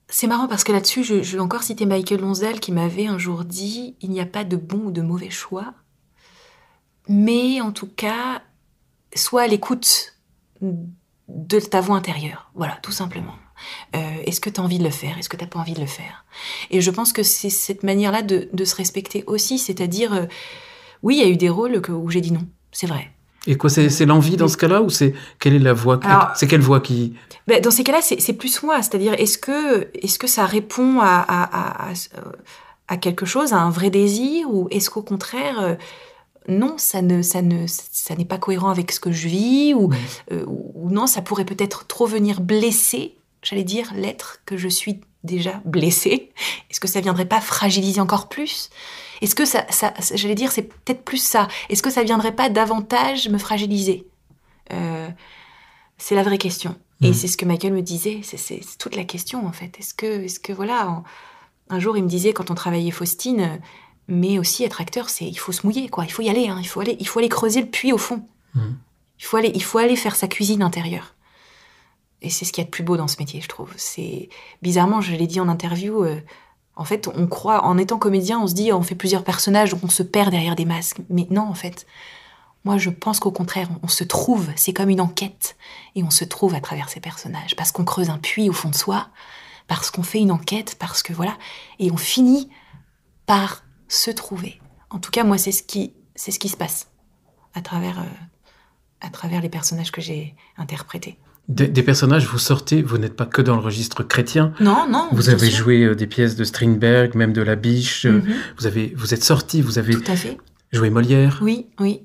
c'est marrant parce que là-dessus, je, vais encore citer Michael Lonzel qui m'avait un jour dit il n'y a pas de bon ou de mauvais choix, mais en tout cas, soit à l'écoute de ta voix intérieure. Voilà, tout simplement. Euh, est-ce que tu as envie de le faire Est-ce que tu n'as pas envie de le faire Et je pense que c'est cette manière-là de, se respecter aussi, c'est-à-dire, euh, oui, il y a eu des rôles que, où j'ai dit non, c'est vrai. Et quoi, c'est l'envie dans ce cas-là ou c'est quelle est la voix C'est quelle voix qui bah, Dans ces cas-là, c'est plus moi. C'est-à-dire, est-ce que, est que ça répond à, à, quelque chose, à un vrai désir Ou est-ce qu'au contraire, euh, non, ça ne ça ne ça n'est pas cohérent avec ce que je vis euh, Ou, ou non, ça pourrait peut-être trop venir blesser, j'allais dire, l'être que je suis déjà blessé Est-ce que ça viendrait pas fragiliser encore plus est-ce que ça, j'allais dire, c'est peut-être plus ça. Est-ce que ça viendrait pas davantage me fragiliser euh, C'est la vraie question. Et mm. c'est ce que Michael me disait. C'est toute la question en fait. Est-ce que, est-ce que voilà, un jour il me disait quand on travaillait Faustine, euh, mais aussi être acteur, c'est il faut se mouiller quoi. Il faut y aller. Hein. il faut aller. Il faut aller creuser le puits au fond. Mm. Il faut aller. Il faut aller faire sa cuisine intérieure. Et c'est ce qu'il y a de plus beau dans ce métier, je trouve. C'est bizarrement, je l'ai dit en interview. Euh, en fait, on croit, en étant comédien, on se dit, on fait plusieurs personnages, donc on se perd derrière des masques. Mais non, en fait. Moi, je pense qu'au contraire, on se trouve, c'est comme une enquête, et on se trouve à travers ces personnages, parce qu'on creuse un puits au fond de soi, parce qu'on fait une enquête, parce que voilà, et on finit par se trouver. En tout cas, moi, c'est ce qui, c'est ce qui se passe à travers, euh, à travers les personnages que j'ai interprétés des, personnages, vous sortez, vous n'êtes pas que dans le registre chrétien. Non, non. Vous avez joué euh, des pièces de Strindberg, même de La Biche. Euh, mhm. Vous avez, vous êtes sorti, vous avez joué Molière. Oui, oui,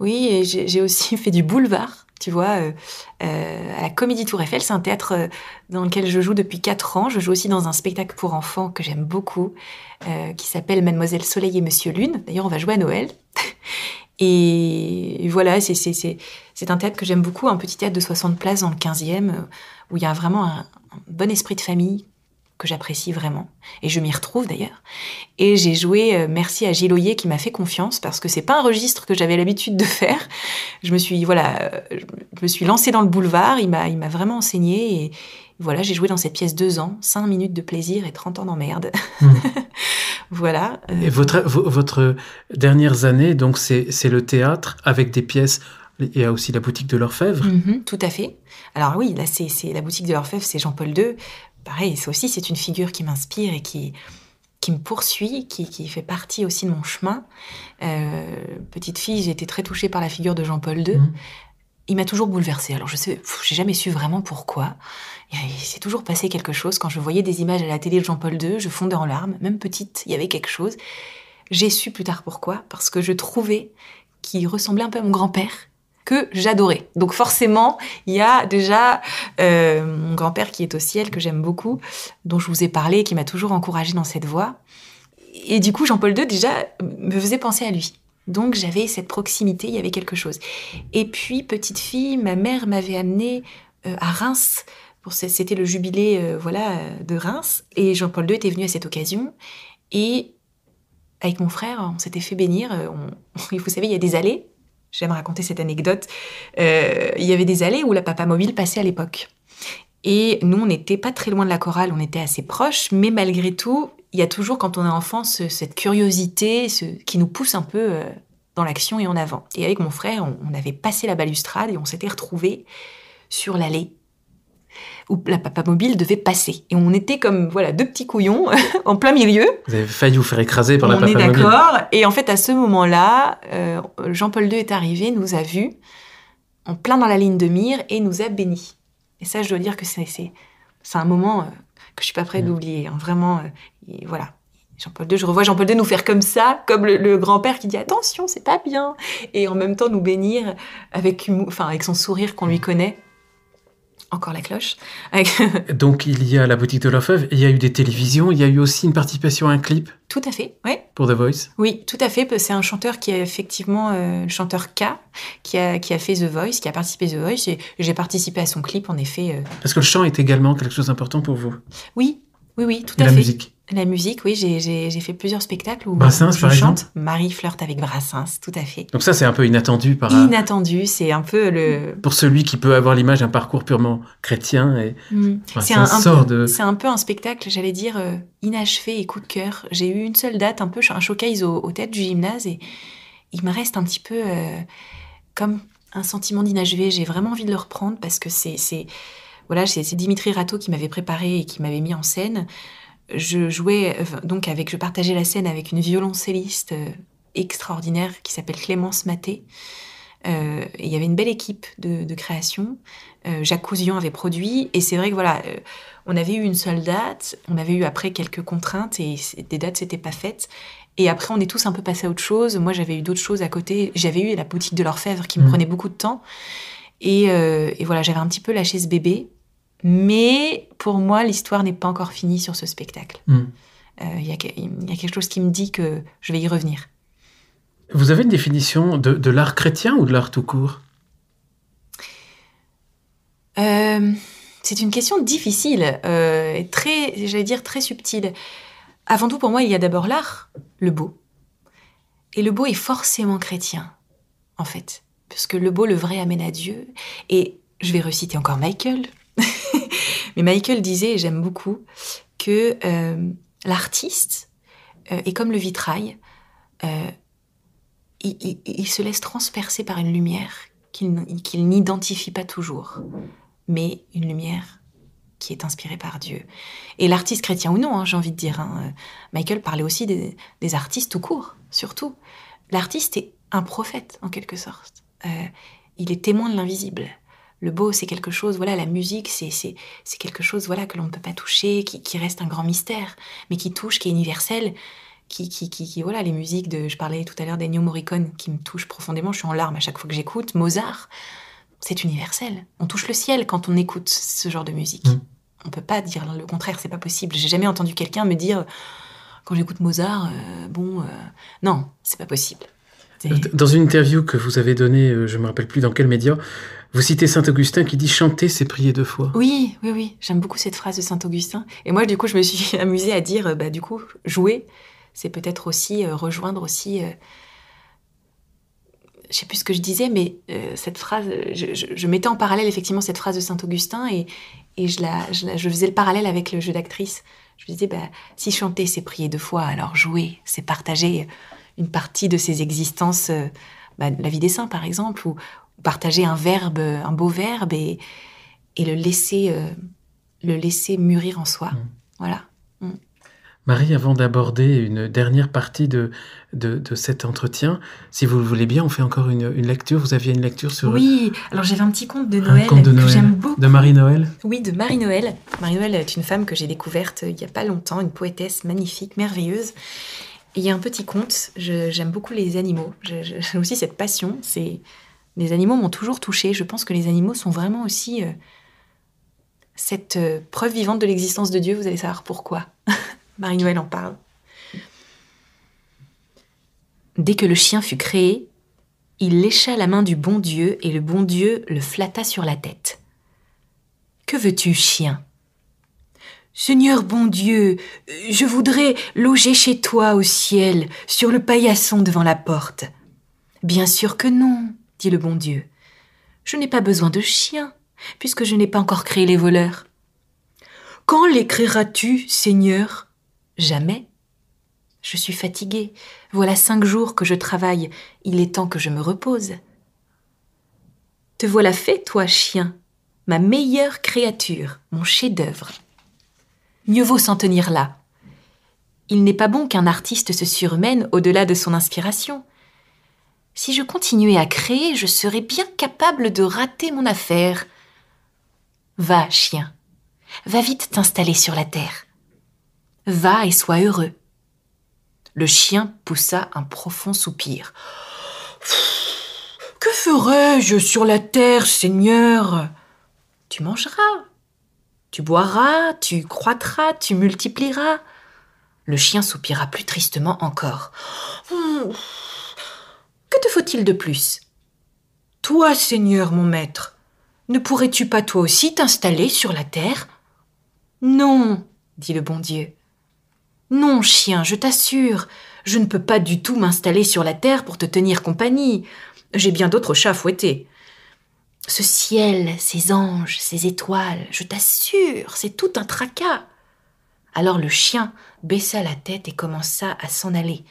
oui. j'ai aussi *laughs* fait du boulevard. Tu vois, euh, à la Comédie Tour Eiffel, c'est un théâtre dans lequel je joue depuis quatre ans. Je joue aussi dans un spectacle pour enfants que j'aime beaucoup, qui s'appelle Mademoiselle Soleil et Monsieur Lune. D'ailleurs, on va jouer à Noël. *laughs* Et voilà, c'est un théâtre que j'aime beaucoup, un petit théâtre de 60 places dans le 15e, euh, où il y a vraiment un, bon esprit de famille que j'apprécie vraiment. Et je m'y retrouve d'ailleurs. Et j'ai joué euh, Merci à Giloyer qui m'a fait confiance parce que c'est pas un registre que j'avais l'habitude de faire. Je me suis, voilà, euh, me suis lancée dans le boulevard, il m'a vraiment enseigné et, voilà, j'ai joué dans cette pièce deux ans, cinq minutes de plaisir et trente ans d'emmerde. Hmm. *laughs* voilà. Euh. Et votre, dernière année, donc c'est le théâtre avec des pièces il y a aussi la boutique de l'Orfèvre. Mm-hmm, tout à fait. Alors oui, là, c'est la boutique de l'Orfèvre, c'est Jean-Paul II. Pareil, c'est aussi, c'est une figure qui m'inspire et qui, me poursuit, qui, fait partie aussi de mon chemin. Euh, petite fille, j'ai été très touchée par la figure de Jean-Paul II. Mm. Il m'a toujours bouleversée. Alors je sais, j'ai jamais su vraiment pourquoi. Il s'est toujours passé quelque chose. Quand je voyais des images à la télé de Jean-Paul II, je fondais en larmes. Même petite, il y avait quelque chose. J'ai su plus tard pourquoi, parce que je trouvais qu'il ressemblait un peu à mon grand-père, que j'adorais. Donc forcément, il y a déjà euh, mon grand-père qui est au ciel, que j'aime beaucoup, dont je vous ai parlé, qui m'a toujours encouragée dans cette voie. Et du coup, Jean-Paul II, déjà, me faisait penser à lui. Donc j'avais cette proximité, il y avait quelque chose. Et puis, petite fille, ma mère m'avait amenée euh, à Reims c'était le jubilé euh, voilà euh, de Reims et Jean-Paul II était venu à cette occasion et avec mon frère on s'était fait bénir euh, on, *laughs* vous savez il y a des allées j'aime raconter cette anecdote il y avait des allées où la papa mobile passait à l'époque et nous on n'était pas très loin de la chorale on était assez proches mais malgré tout il y a toujours quand on est enfant cette curiosité qui nous pousse un peu dans l'action et en avant et avec mon frère on, on avait passé la balustrade et on s'était retrouvé sur l'allée où la papa mobile devait passer. Et on était comme voilà deux petits couillons *laughs* en plein milieu. Vous avez failli vous faire écraser par la papa mobile. On est d'accord. Et en fait, à ce moment-là, euh, Jean-Paul II est arrivé, nous a vus en plein dans la ligne de mire et nous a bénis. Et ça, je dois dire que c'est c'est un moment euh, que je suis pas prêt d'oublier. Hein. Vraiment, euh, voilà. Jean-Paul II, je revois Jean-Paul II nous faire comme ça, comme le, grand-père qui dit attention, c'est pas bien, et en même temps nous bénir avec, avec son sourire qu'on lui connaît encore la cloche. *laughs* Donc il y a la boutique de Lofeuve, il y a eu des télévisions, il y a eu aussi une participation à un clip. Tout à fait, oui. Pour The Voice. Oui, tout à fait. C'est un chanteur qui est effectivement euh, chanteur K, qui a, fait The Voice, qui a participé à The Voice. Et j'ai participé à son clip, en effet. Euh. Parce que le chant est également quelque chose d'important pour vous. Oui, oui, oui, tout à fait. La musique. La musique, oui, j'ai fait plusieurs spectacles où je chante. Marie flirte avec Brassens, tout à fait. Donc ça, c'est un peu inattendu par. Inattendu, c'est un peu le. Pour celui qui peut avoir l'image d'un parcours purement chrétien et. Mm. C'est un, de... un, peu un spectacle, j'allais dire euh, inachevé et coup de cœur. J'ai eu une seule date, un peu un showcase au, aux du gymnase et il me reste un petit peu euh, comme un sentiment d'inachevé. J'ai vraiment envie de le reprendre parce que c'est voilà, c'est Dimitri Rato qui m'avait préparé et qui m'avait mis en scène je jouais euh, donc avec, je partageais la scène avec une violoncelliste euh, extraordinaire qui s'appelle Clémence Maté. Euh, il y avait une belle équipe de, création. Jacques Cousillon avait produit et c'est vrai que voilà, on avait eu une seule date, on avait eu après quelques contraintes et des dates s'étaient pas faites. Et après, on est tous un peu passés à autre chose. Moi, j'avais eu d'autres choses à côté. J'avais eu la boutique de l'Orfèvre qui me mmh. prenait beaucoup de temps. et voilà, j'avais un petit peu lâché ce bébé. Mais pour moi, l'histoire n'est pas encore finie sur ce spectacle. Hmm. Euh, il y, a quelque chose qui me dit que je vais y revenir. Vous avez une définition de, l'art chrétien ou de l'art tout court euh, C'est une question difficile, euh, très, j'allais dire très subtile. Avant tout, pour moi, il y a d'abord l'art, le beau. Et le beau est forcément chrétien, en fait. Parce que le beau, le vrai, amène à Dieu. Et je vais reciter encore Michael, mais Michael disait, et j'aime beaucoup, que euh, l'artiste euh, est comme le vitrail, euh, il, se laisse transpercer par une lumière qu'il n'identifie pas toujours, mais une lumière qui est inspirée par Dieu. Et l'artiste chrétien ou non, hein, j'ai envie de dire, hein, Michael parlait aussi des, des, artistes tout court, surtout. L'artiste est un prophète, en quelque sorte. il est témoin de l'invisible le beau, c'est quelque chose, voilà, la musique, c'est quelque chose, voilà, que l'on ne peut pas toucher, qui, reste un grand mystère, mais qui touche, qui est universel, qui, qui, qui, voilà, les musiques de, je parlais tout à l'heure d'Ennio Morricone, qui me touche profondément, je suis en larmes à chaque fois que j'écoute, Mozart, c'est universel. On touche le ciel quand on écoute ce genre de musique. Mm. On peut pas dire le contraire, c'est pas possible. J'ai jamais entendu quelqu'un me dire quand j'écoute Mozart, euh, bon, euh, non, c'est pas possible. Dans une interview que vous avez donnée, euh, je me rappelle plus dans quel média, vous citez Saint Augustin qui dit chanter, c'est prier deux fois. Oui, oui, oui. J'aime beaucoup cette phrase de Saint Augustin. Et moi, du coup, je me suis *laughs* amusée à dire, bah, du coup, jouer, c'est peut-être aussi euh, rejoindre aussi. Je euh, je sais plus ce que je disais, mais euh, cette phrase, je, mettais en parallèle effectivement cette phrase de Saint Augustin et, et je, la, je, faisais le parallèle avec le jeu d'actrice. Je disais, bah, si chanter, c'est prier deux fois, alors jouer, c'est partager une partie de ses existences. Bah, la vie des saints, par exemple, ou, partager un verbe, un beau verbe et, et le, laisser, euh, le laisser mûrir en soi. Mm. Voilà. Mm. Marie, avant d'aborder une dernière partie de, de, cet entretien, si vous le voulez bien, on fait encore une, lecture. Vous aviez une lecture sur... Oui, alors j'avais un petit conte de Noël, de que j'aime beaucoup. De Marie-Noël Oui, de Marie-Noël. Marie-Noël est une femme que j'ai découverte euh, il n'y a pas longtemps, une poétesse magnifique, merveilleuse. il y a un petit conte, j'aime beaucoup les animaux, *laughs* j'ai aussi cette passion, c'est les animaux m'ont toujours touchée. Je pense que les animaux sont vraiment aussi euh, cette euh, preuve vivante de l'existence de Dieu. Vous allez savoir pourquoi. *laughs* Marie-Noël en parle. Dès que le chien fut créé, il lécha la main du bon Dieu et le bon Dieu le flatta sur la tête. Que veux-tu, chien Seigneur bon Dieu, je voudrais loger chez toi au ciel, sur le paillasson devant la porte. Bien sûr que non dit le bon Dieu. Je n'ai pas besoin de chiens, puisque je n'ai pas encore créé les voleurs. Quand les créeras-tu, Seigneur Jamais. Je suis fatiguée. Voilà cinq jours que je travaille. Il est temps que je me repose. Te voilà fait, toi, chien, ma meilleure créature, mon chef-d'œuvre. Mieux vaut s'en tenir là. Il n'est pas bon qu'un artiste se surmène au-delà de son inspiration. Si je continuais à créer, je serais bien capable de rater mon affaire. Va, chien, va vite t'installer sur la terre. Va et sois heureux. Le chien poussa un profond soupir. Que ferais-je sur la terre, Seigneur Tu mangeras, tu boiras, tu croîtras, tu multiplieras. Le chien soupira plus tristement encore. Que te faut-il de plus Toi, Seigneur, mon maître, ne pourrais-tu pas toi aussi t'installer sur la terre Non, dit le bon Dieu. Non, chien, je t'assure, je ne peux pas du tout m'installer sur la terre pour te tenir compagnie. J'ai bien d'autres chats fouettés. Ce ciel, ces anges, ces étoiles, je t'assure, c'est tout un tracas. Alors le chien baissa la tête et commença à s'en aller.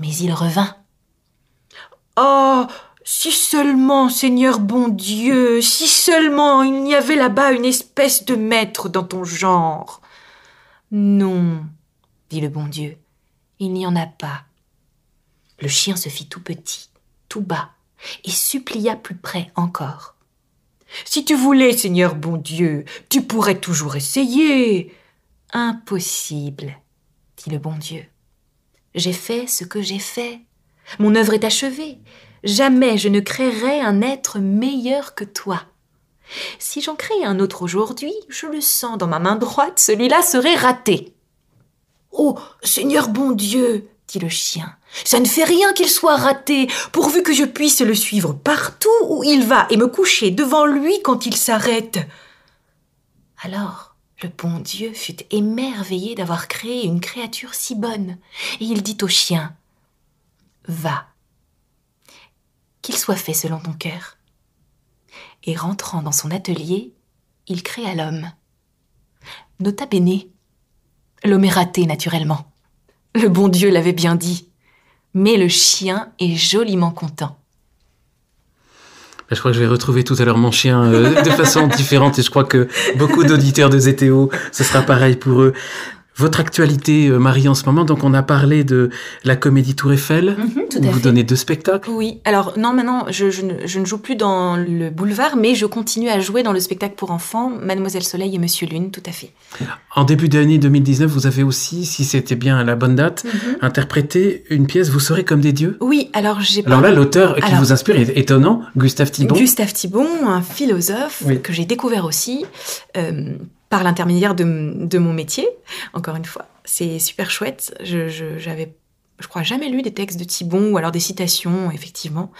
Mais il revint. Oh si seulement, Seigneur bon Dieu, si seulement il n'y avait là-bas une espèce de maître dans ton genre. Non, dit le bon Dieu, il n'y en a pas. Le chien se fit tout petit, tout bas, et supplia plus près encore. Si tu voulais, Seigneur bon Dieu, tu pourrais toujours essayer. Impossible, dit le bon Dieu. J'ai fait ce que j'ai fait. Mon œuvre est achevée. Jamais je ne créerai un être meilleur que toi. Si j'en crée un autre aujourd'hui, je le sens dans ma main droite, celui-là serait raté. Oh. Seigneur bon Dieu. dit le chien. Ça ne fait rien qu'il soit raté, pourvu que je puisse le suivre partout où il va et me coucher devant lui quand il s'arrête. Alors le bon Dieu fut émerveillé d'avoir créé une créature si bonne, et il dit au chien. Va. Qu'il soit fait selon ton cœur. Et rentrant dans son atelier, il créa l'homme. Nota bene. L'homme est raté, naturellement. Le bon Dieu l'avait bien dit. Mais le chien est joliment content. Ben, je crois que je vais retrouver tout à l'heure mon chien euh, de façon *laughs* différente et je crois que beaucoup d'auditeurs de ZTO, ce sera pareil pour eux. Votre actualité, euh, Marie, en ce moment, donc on a parlé de la comédie Tour Eiffel. Mhm, vous donnez deux spectacles. Oui, alors non, maintenant, je, ne, joue plus dans le boulevard, mais je continue à jouer dans le spectacle pour enfants, Mademoiselle Soleil et Monsieur Lune, tout à fait. En début d'année 2019, vous avez aussi, si c'était bien à la bonne date, mhm. interprété une pièce, Vous serez comme des dieux. Oui, alors j'ai. Alors là, l'auteur qui vous inspire est étonnant, Gustave Thibon. Gustave Thibon, un philosophe que j'ai découvert aussi. Euh, par l'intermédiaire de, mon métier, encore une fois. C'est super chouette. Je, j'avais, je crois, jamais lu des textes de Thibon ou alors des citations, effectivement.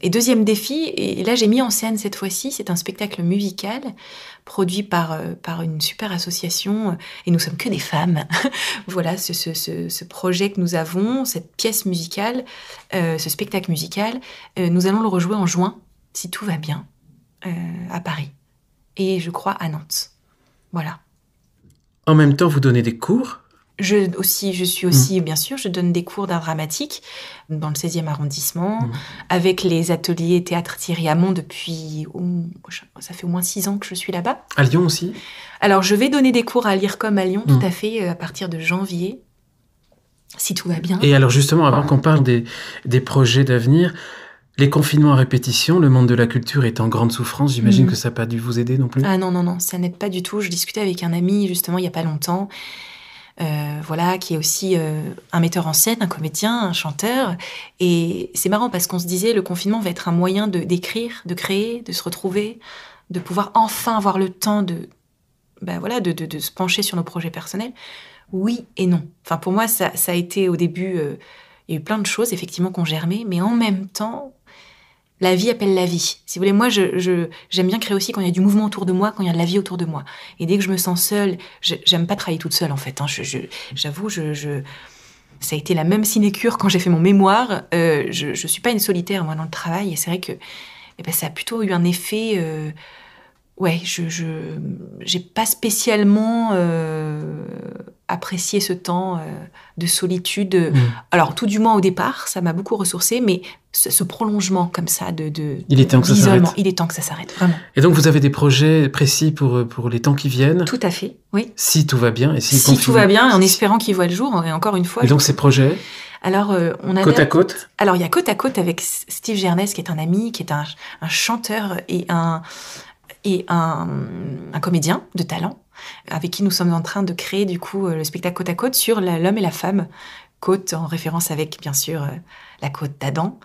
Et deuxième défi, et là j'ai mis en scène cette fois-ci, c'est un spectacle musical produit par, euh, par une super association, euh, et nous sommes que des femmes. *laughs* voilà ce, projet que nous avons, cette pièce musicale, euh, ce spectacle musical. nous allons le rejouer en juin, si tout va bien, à Paris. Et je crois à Nantes. Voilà. En même temps, vous donnez des cours je, aussi, je suis aussi, hmm. bien sûr, je donne des cours d'art dramatique dans le 16e arrondissement, hmm. avec les ateliers théâtre Thierry Hamon depuis. ça fait au moins six ans que je suis là-bas. À Lyon aussi Alors, je vais donner des cours à lire comme à Lyon, tout hmm. à fait, euh, à partir de janvier, si tout va bien. Et alors, justement, avant qu'on parle des projets d'avenir, les confinements à répétition, le monde de la culture est en grande souffrance. J'imagine mm. que ça n'a pas dû vous aider non plus. Ah non, non, non, ça n'aide pas du tout. Je discutais avec un ami justement il n'y a pas longtemps, euh, voilà, qui est aussi euh, un metteur en scène, un comédien, un chanteur. Et c'est marrant parce qu'on se disait le confinement va être un moyen de d'écrire, de créer, de se retrouver, de pouvoir enfin avoir le temps de, ben voilà, de, se pencher sur nos projets personnels. Oui et non. Enfin, pour moi, ça, a été au début. Euh, il y a eu plein de choses effectivement qu'on germait, mais en même temps, la vie appelle la vie. Si vous voulez, moi, je, j'aime bien créer aussi quand il y a du mouvement autour de moi, quand il y a de la vie autour de moi. Et dès que je me sens seule, j'aime pas travailler toute seule, en fait. Hein. Je, j'avoue, je, ça a été la même sinécure quand j'ai fait mon mémoire. Euh, je, je suis pas une solitaire, moi, dans le travail. Et c'est vrai que eh ben, ça a plutôt eu un effet... Euh, ouais, je, je j'ai pas spécialement... Euh, apprécier ce temps euh, de solitude. Mm. Alors, tout du moins au départ, ça m'a beaucoup ressourcé, mais ce, prolongement comme ça de, de il est temps que ça s'arrête. vraiment. Et donc, vous avez des projets précis pour, euh, pour les temps qui viennent Tout à fait, oui. Si tout va bien et si, tout va bien, en espérant qu'il voit le jour, et encore une fois. Et donc, ces projets alors, euh, on a. Côte à côte Alors, il y a côte à côte avec Steve Gernes, qui est un ami, qui est un, chanteur et un, et un comédien de talent avec qui nous sommes en train de créer du coup euh, le spectacle côte à côte sur l'homme et la femme. Côte en référence avec bien sûr euh, la côte d'Adam.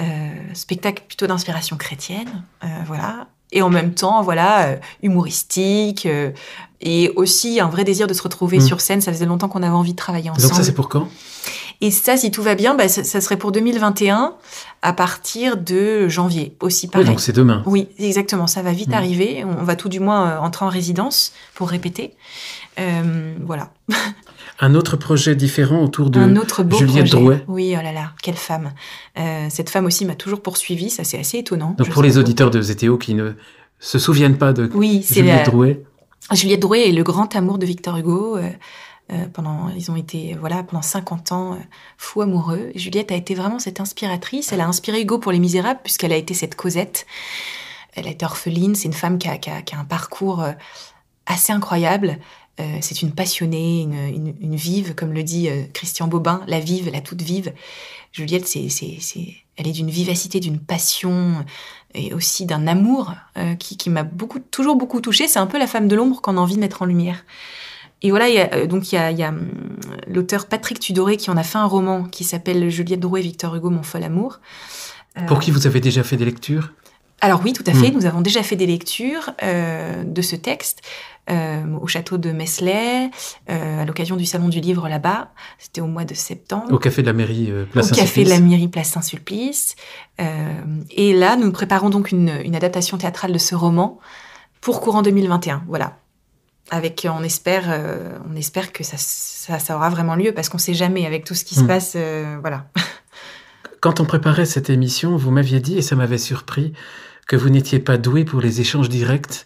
Euh, spectacle plutôt d'inspiration chrétienne, voilà. Et en même temps, voilà, humoristique et aussi un vrai désir de se retrouver hmm. sur scène. Ça faisait longtemps qu'on avait envie de travailler ensemble. Donc ça c'est pour quand et ça, si tout va bien, bah, ça, serait pour 2021 à partir de janvier aussi pareil. Oui, donc c'est demain. Oui, exactement. Ça va vite mm. arriver. On va tout du moins euh, entrer en résidence pour répéter. Euh, voilà. *laughs* Un autre projet différent autour de Juliette Drouet. Oui, oh là là, quelle femme. Euh, cette femme aussi m'a toujours poursuivi ça c'est assez étonnant. Donc pour les auditeurs de ZTO qui ne se souviennent pas de oui, Juliette Drouet. Juliette Drouet est le grand amour de Victor Hugo. Euh, pendant, ils ont été voilà pendant 50 ans euh, fou amoureux. Juliette a été vraiment cette inspiratrice. Elle a inspiré Hugo pour Les Misérables puisqu'elle a été cette Cosette. Elle est orpheline. C'est une femme qui a, un parcours euh, assez incroyable. c'est une passionnée, une, vive, comme le dit Christian Bobin, la vive, la toute vive. Juliette, elle est d'une vivacité, d'une passion et aussi d'un amour qui, m'a toujours beaucoup touchée. C'est un peu la femme de l'ombre qu'on a envie de mettre en lumière. Et voilà, euh, donc il y a, hum, l'auteur Patrick Tudoré qui en a fait un roman qui s'appelle Juliette Drouet Victor Hugo, Mon fol amour. Euh, pour qui vous avez déjà fait des lectures alors oui, tout à fait. Hmm. Nous avons déjà fait des lectures euh, de ce texte au château de Meslay, à l'occasion du salon du livre là-bas. C'était au mois de septembre. Au café de la mairie Place Saint-Sulpice. café la mairie Place saint et là, nous préparons donc une, adaptation théâtrale de ce roman pour courant 2021. Voilà avec, on espère, euh, on espère que ça, ça, aura vraiment lieu parce qu'on sait jamais avec tout ce qui se hmm. passe, euh, voilà. *laughs* Quand on préparait cette émission, vous m'aviez dit et ça m'avait surpris que vous n'étiez pas doué pour les échanges directs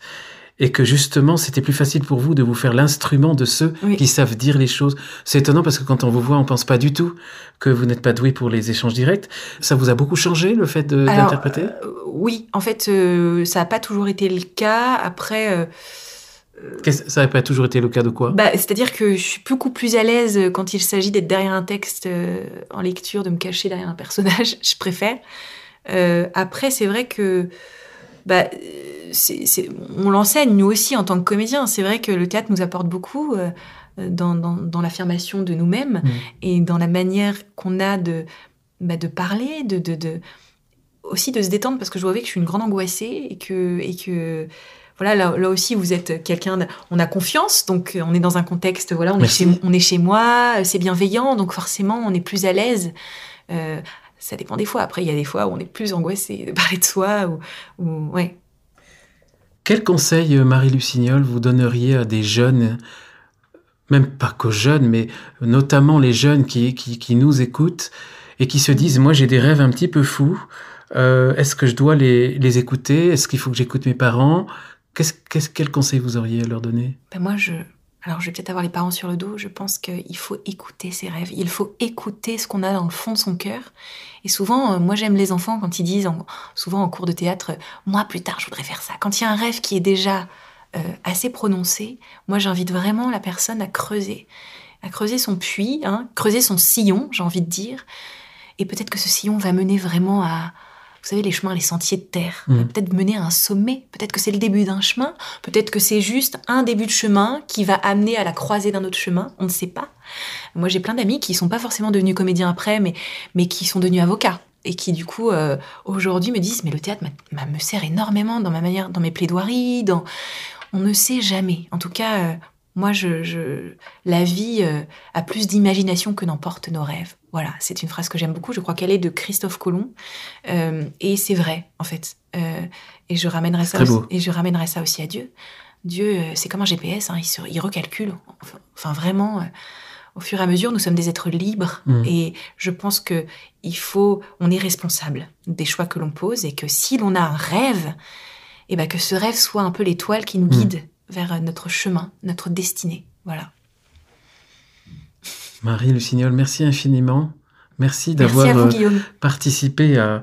et que justement c'était plus facile pour vous de vous faire l'instrument de ceux qui savent dire les choses. C'est étonnant parce que quand on vous voit, on pense pas du tout que vous n'êtes pas doué pour les échanges directs. Ça vous a beaucoup changé le fait d'interpréter euh, Oui, en fait, ça n'a pas toujours été le cas. Après. Ça n'avait pas toujours été le cas de quoi bah, C'est-à-dire que je suis beaucoup plus à l'aise euh, quand il s'agit d'être derrière un texte euh, en lecture, de me cacher derrière un personnage, *laughs* je préfère. Euh, après, c'est vrai que bah, on l'enseigne, nous aussi, en tant que comédiens. C'est vrai que le théâtre nous apporte beaucoup dans, l'affirmation de nous-mêmes mm. et dans la manière qu'on a de, bah, de parler, de, de, aussi de se détendre, parce que je vois que je suis une grande angoissée et que... Et que voilà, là, aussi, vous êtes quelqu'un, on a confiance, donc euh, on est dans un contexte, voilà, on, est chez, moi, euh, c'est bienveillant, donc forcément, on est plus à l'aise. Euh, ça dépend des fois. Après, il y a des fois où on est plus angoissé de parler de soi. Ou, ou ouais. Quel conseil, Marie Lucignol, vous donneriez à des jeunes, même pas qu'aux jeunes, mais notamment les jeunes qui, nous écoutent et qui se disent, moi j'ai des rêves un petit peu fous, est-ce que je dois les écouter Est-ce qu'il faut que j'écoute mes parents Qu'est-ce, quel conseil vous auriez à leur donner ben Moi, je, alors je vais peut-être avoir les parents sur le dos, je pense qu'il faut écouter ses rêves, il faut écouter ce qu'on a dans le fond de son cœur. Et souvent, euh, moi j'aime les enfants quand ils disent, souvent en cours de théâtre, moi plus tard je voudrais faire ça. Quand il y a un rêve qui est déjà euh, assez prononcé, moi j'invite vraiment la personne à creuser, à creuser son puits, hein, creuser son sillon, j'ai envie de dire. Et peut-être que ce sillon va mener vraiment à, vous savez, les chemins, les sentiers de terre. Mmh. Peut-être mener à un sommet, peut-être que c'est le début d'un chemin, peut-être que c'est juste un début de chemin qui va amener à la croisée d'un autre chemin, on ne sait pas. Moi, j'ai plein d'amis qui sont pas forcément devenus comédiens après, mais, mais qui sont devenus avocats et qui du coup euh, aujourd'hui me disent mais le théâtre me sert énormément dans ma manière dans mes plaidoiries dans on ne sait jamais en tout cas euh, moi je, je, la vie euh, a plus d'imagination que n'emportent nos rêves voilà, c'est une phrase que j'aime beaucoup. Je crois qu'elle est de Christophe Colomb. Euh, et c'est vrai, en fait. Euh, et, je ramènerai ça aussi, et je ramènerai ça aussi à Dieu. Dieu, euh, c'est comme un GPS, hein, il, recalcule. Enfin, vraiment, au fur et à mesure, nous sommes des êtres libres. Mm. Et je pense que il faut, on est responsable des choix que l'on pose et que si l'on a un rêve, et eh ben, que ce rêve soit un peu l'étoile qui nous mm. guide vers notre chemin, notre destinée. Voilà. Marie Lucignol, merci infiniment. Merci d'avoir euh, participé à,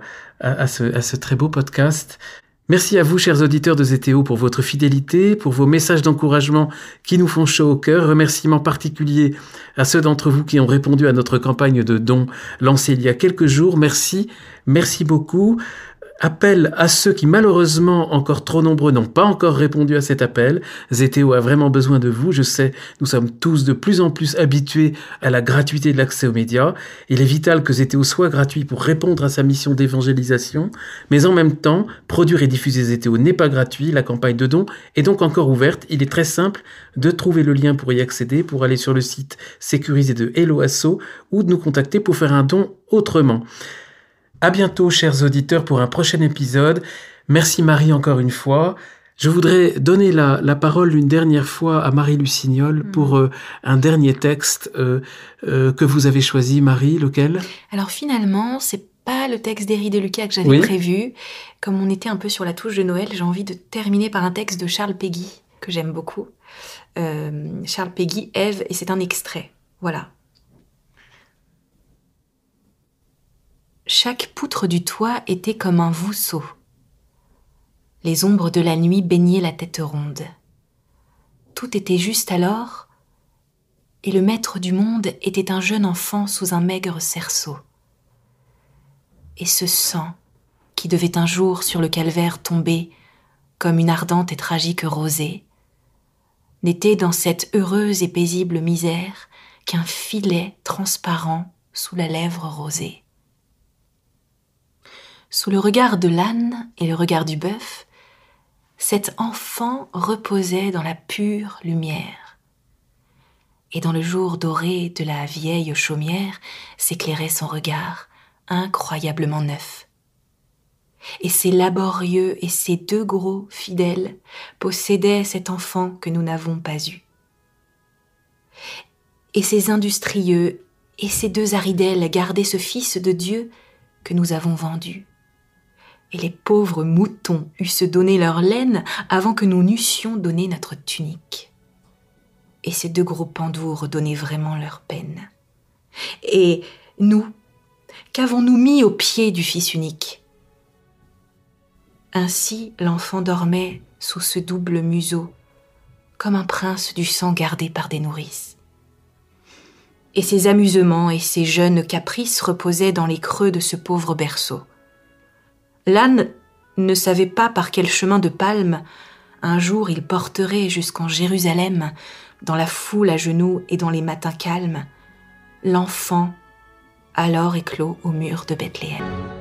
ce, très beau podcast. Merci à vous, chers auditeurs de ZTO, pour votre fidélité, pour vos messages d'encouragement qui nous font chaud au cœur. Remerciements particuliers à ceux d'entre vous qui ont répondu à notre campagne de dons lancée il y a quelques jours. Merci, merci beaucoup appel à ceux qui malheureusement encore trop nombreux n'ont pas encore répondu à cet appel. ZTO a vraiment besoin de vous, je sais, nous sommes tous de plus en plus habitués à la gratuité de l'accès aux médias. Il est vital que ZTO soit gratuit pour répondre à sa mission d'évangélisation, mais en même temps, produire et diffuser ZTO n'est pas gratuit, la campagne de dons est donc encore ouverte. Il est très simple de trouver le lien pour y accéder, pour aller sur le site sécurisé de Hello Asso ou de nous contacter pour faire un don autrement. À bientôt, chers auditeurs, pour un prochain épisode. Merci Marie encore une fois. Je voudrais donner la, parole une dernière fois à Marie Lucignol mm. pour euh, un dernier texte euh, euh, que vous avez choisi, Marie, lequel Alors finalement, c'est pas le texte d'Héry de Lucas que j'avais prévu. Comme on était un peu sur la touche de Noël, j'ai envie de terminer par un texte de Charles Peggy que j'aime beaucoup. Charles Peggy, Ève, et c'est un extrait. Voilà, Chaque poutre du toit était comme un vousseau. Les ombres de la nuit baignaient la tête ronde. Tout était juste alors, et le maître du monde était un jeune enfant sous un maigre cerceau. Et ce sang, qui devait un jour sur le calvaire tomber comme une ardente et tragique rosée, n'était dans cette heureuse et paisible misère qu'un filet transparent sous la lèvre rosée sous le regard de l'âne et le regard du bœuf, cet enfant reposait dans la pure lumière. Et dans le jour doré de la vieille chaumière s'éclairait son regard, incroyablement neuf. Et ses laborieux et ses deux gros fidèles possédaient cet enfant que nous n'avons pas eu. Et ces industrieux et ces deux aridelles gardaient ce fils de Dieu que nous avons vendu et les pauvres moutons eussent donné leur laine avant que nous n'eussions donné notre tunique. Et ces deux gros pandours donnaient vraiment leur peine. Et nous, qu'avons-nous mis au pied du Fils unique Ainsi l'enfant dormait sous ce double museau, comme un prince du sang gardé par des nourrices. Et ses amusements et ses jeunes caprices reposaient dans les creux de ce pauvre berceau. L'âne ne savait pas par quel chemin de palme un jour il porterait jusqu'en Jérusalem, dans la foule à genoux et dans les matins calmes, l'enfant alors éclos au mur de Bethléem.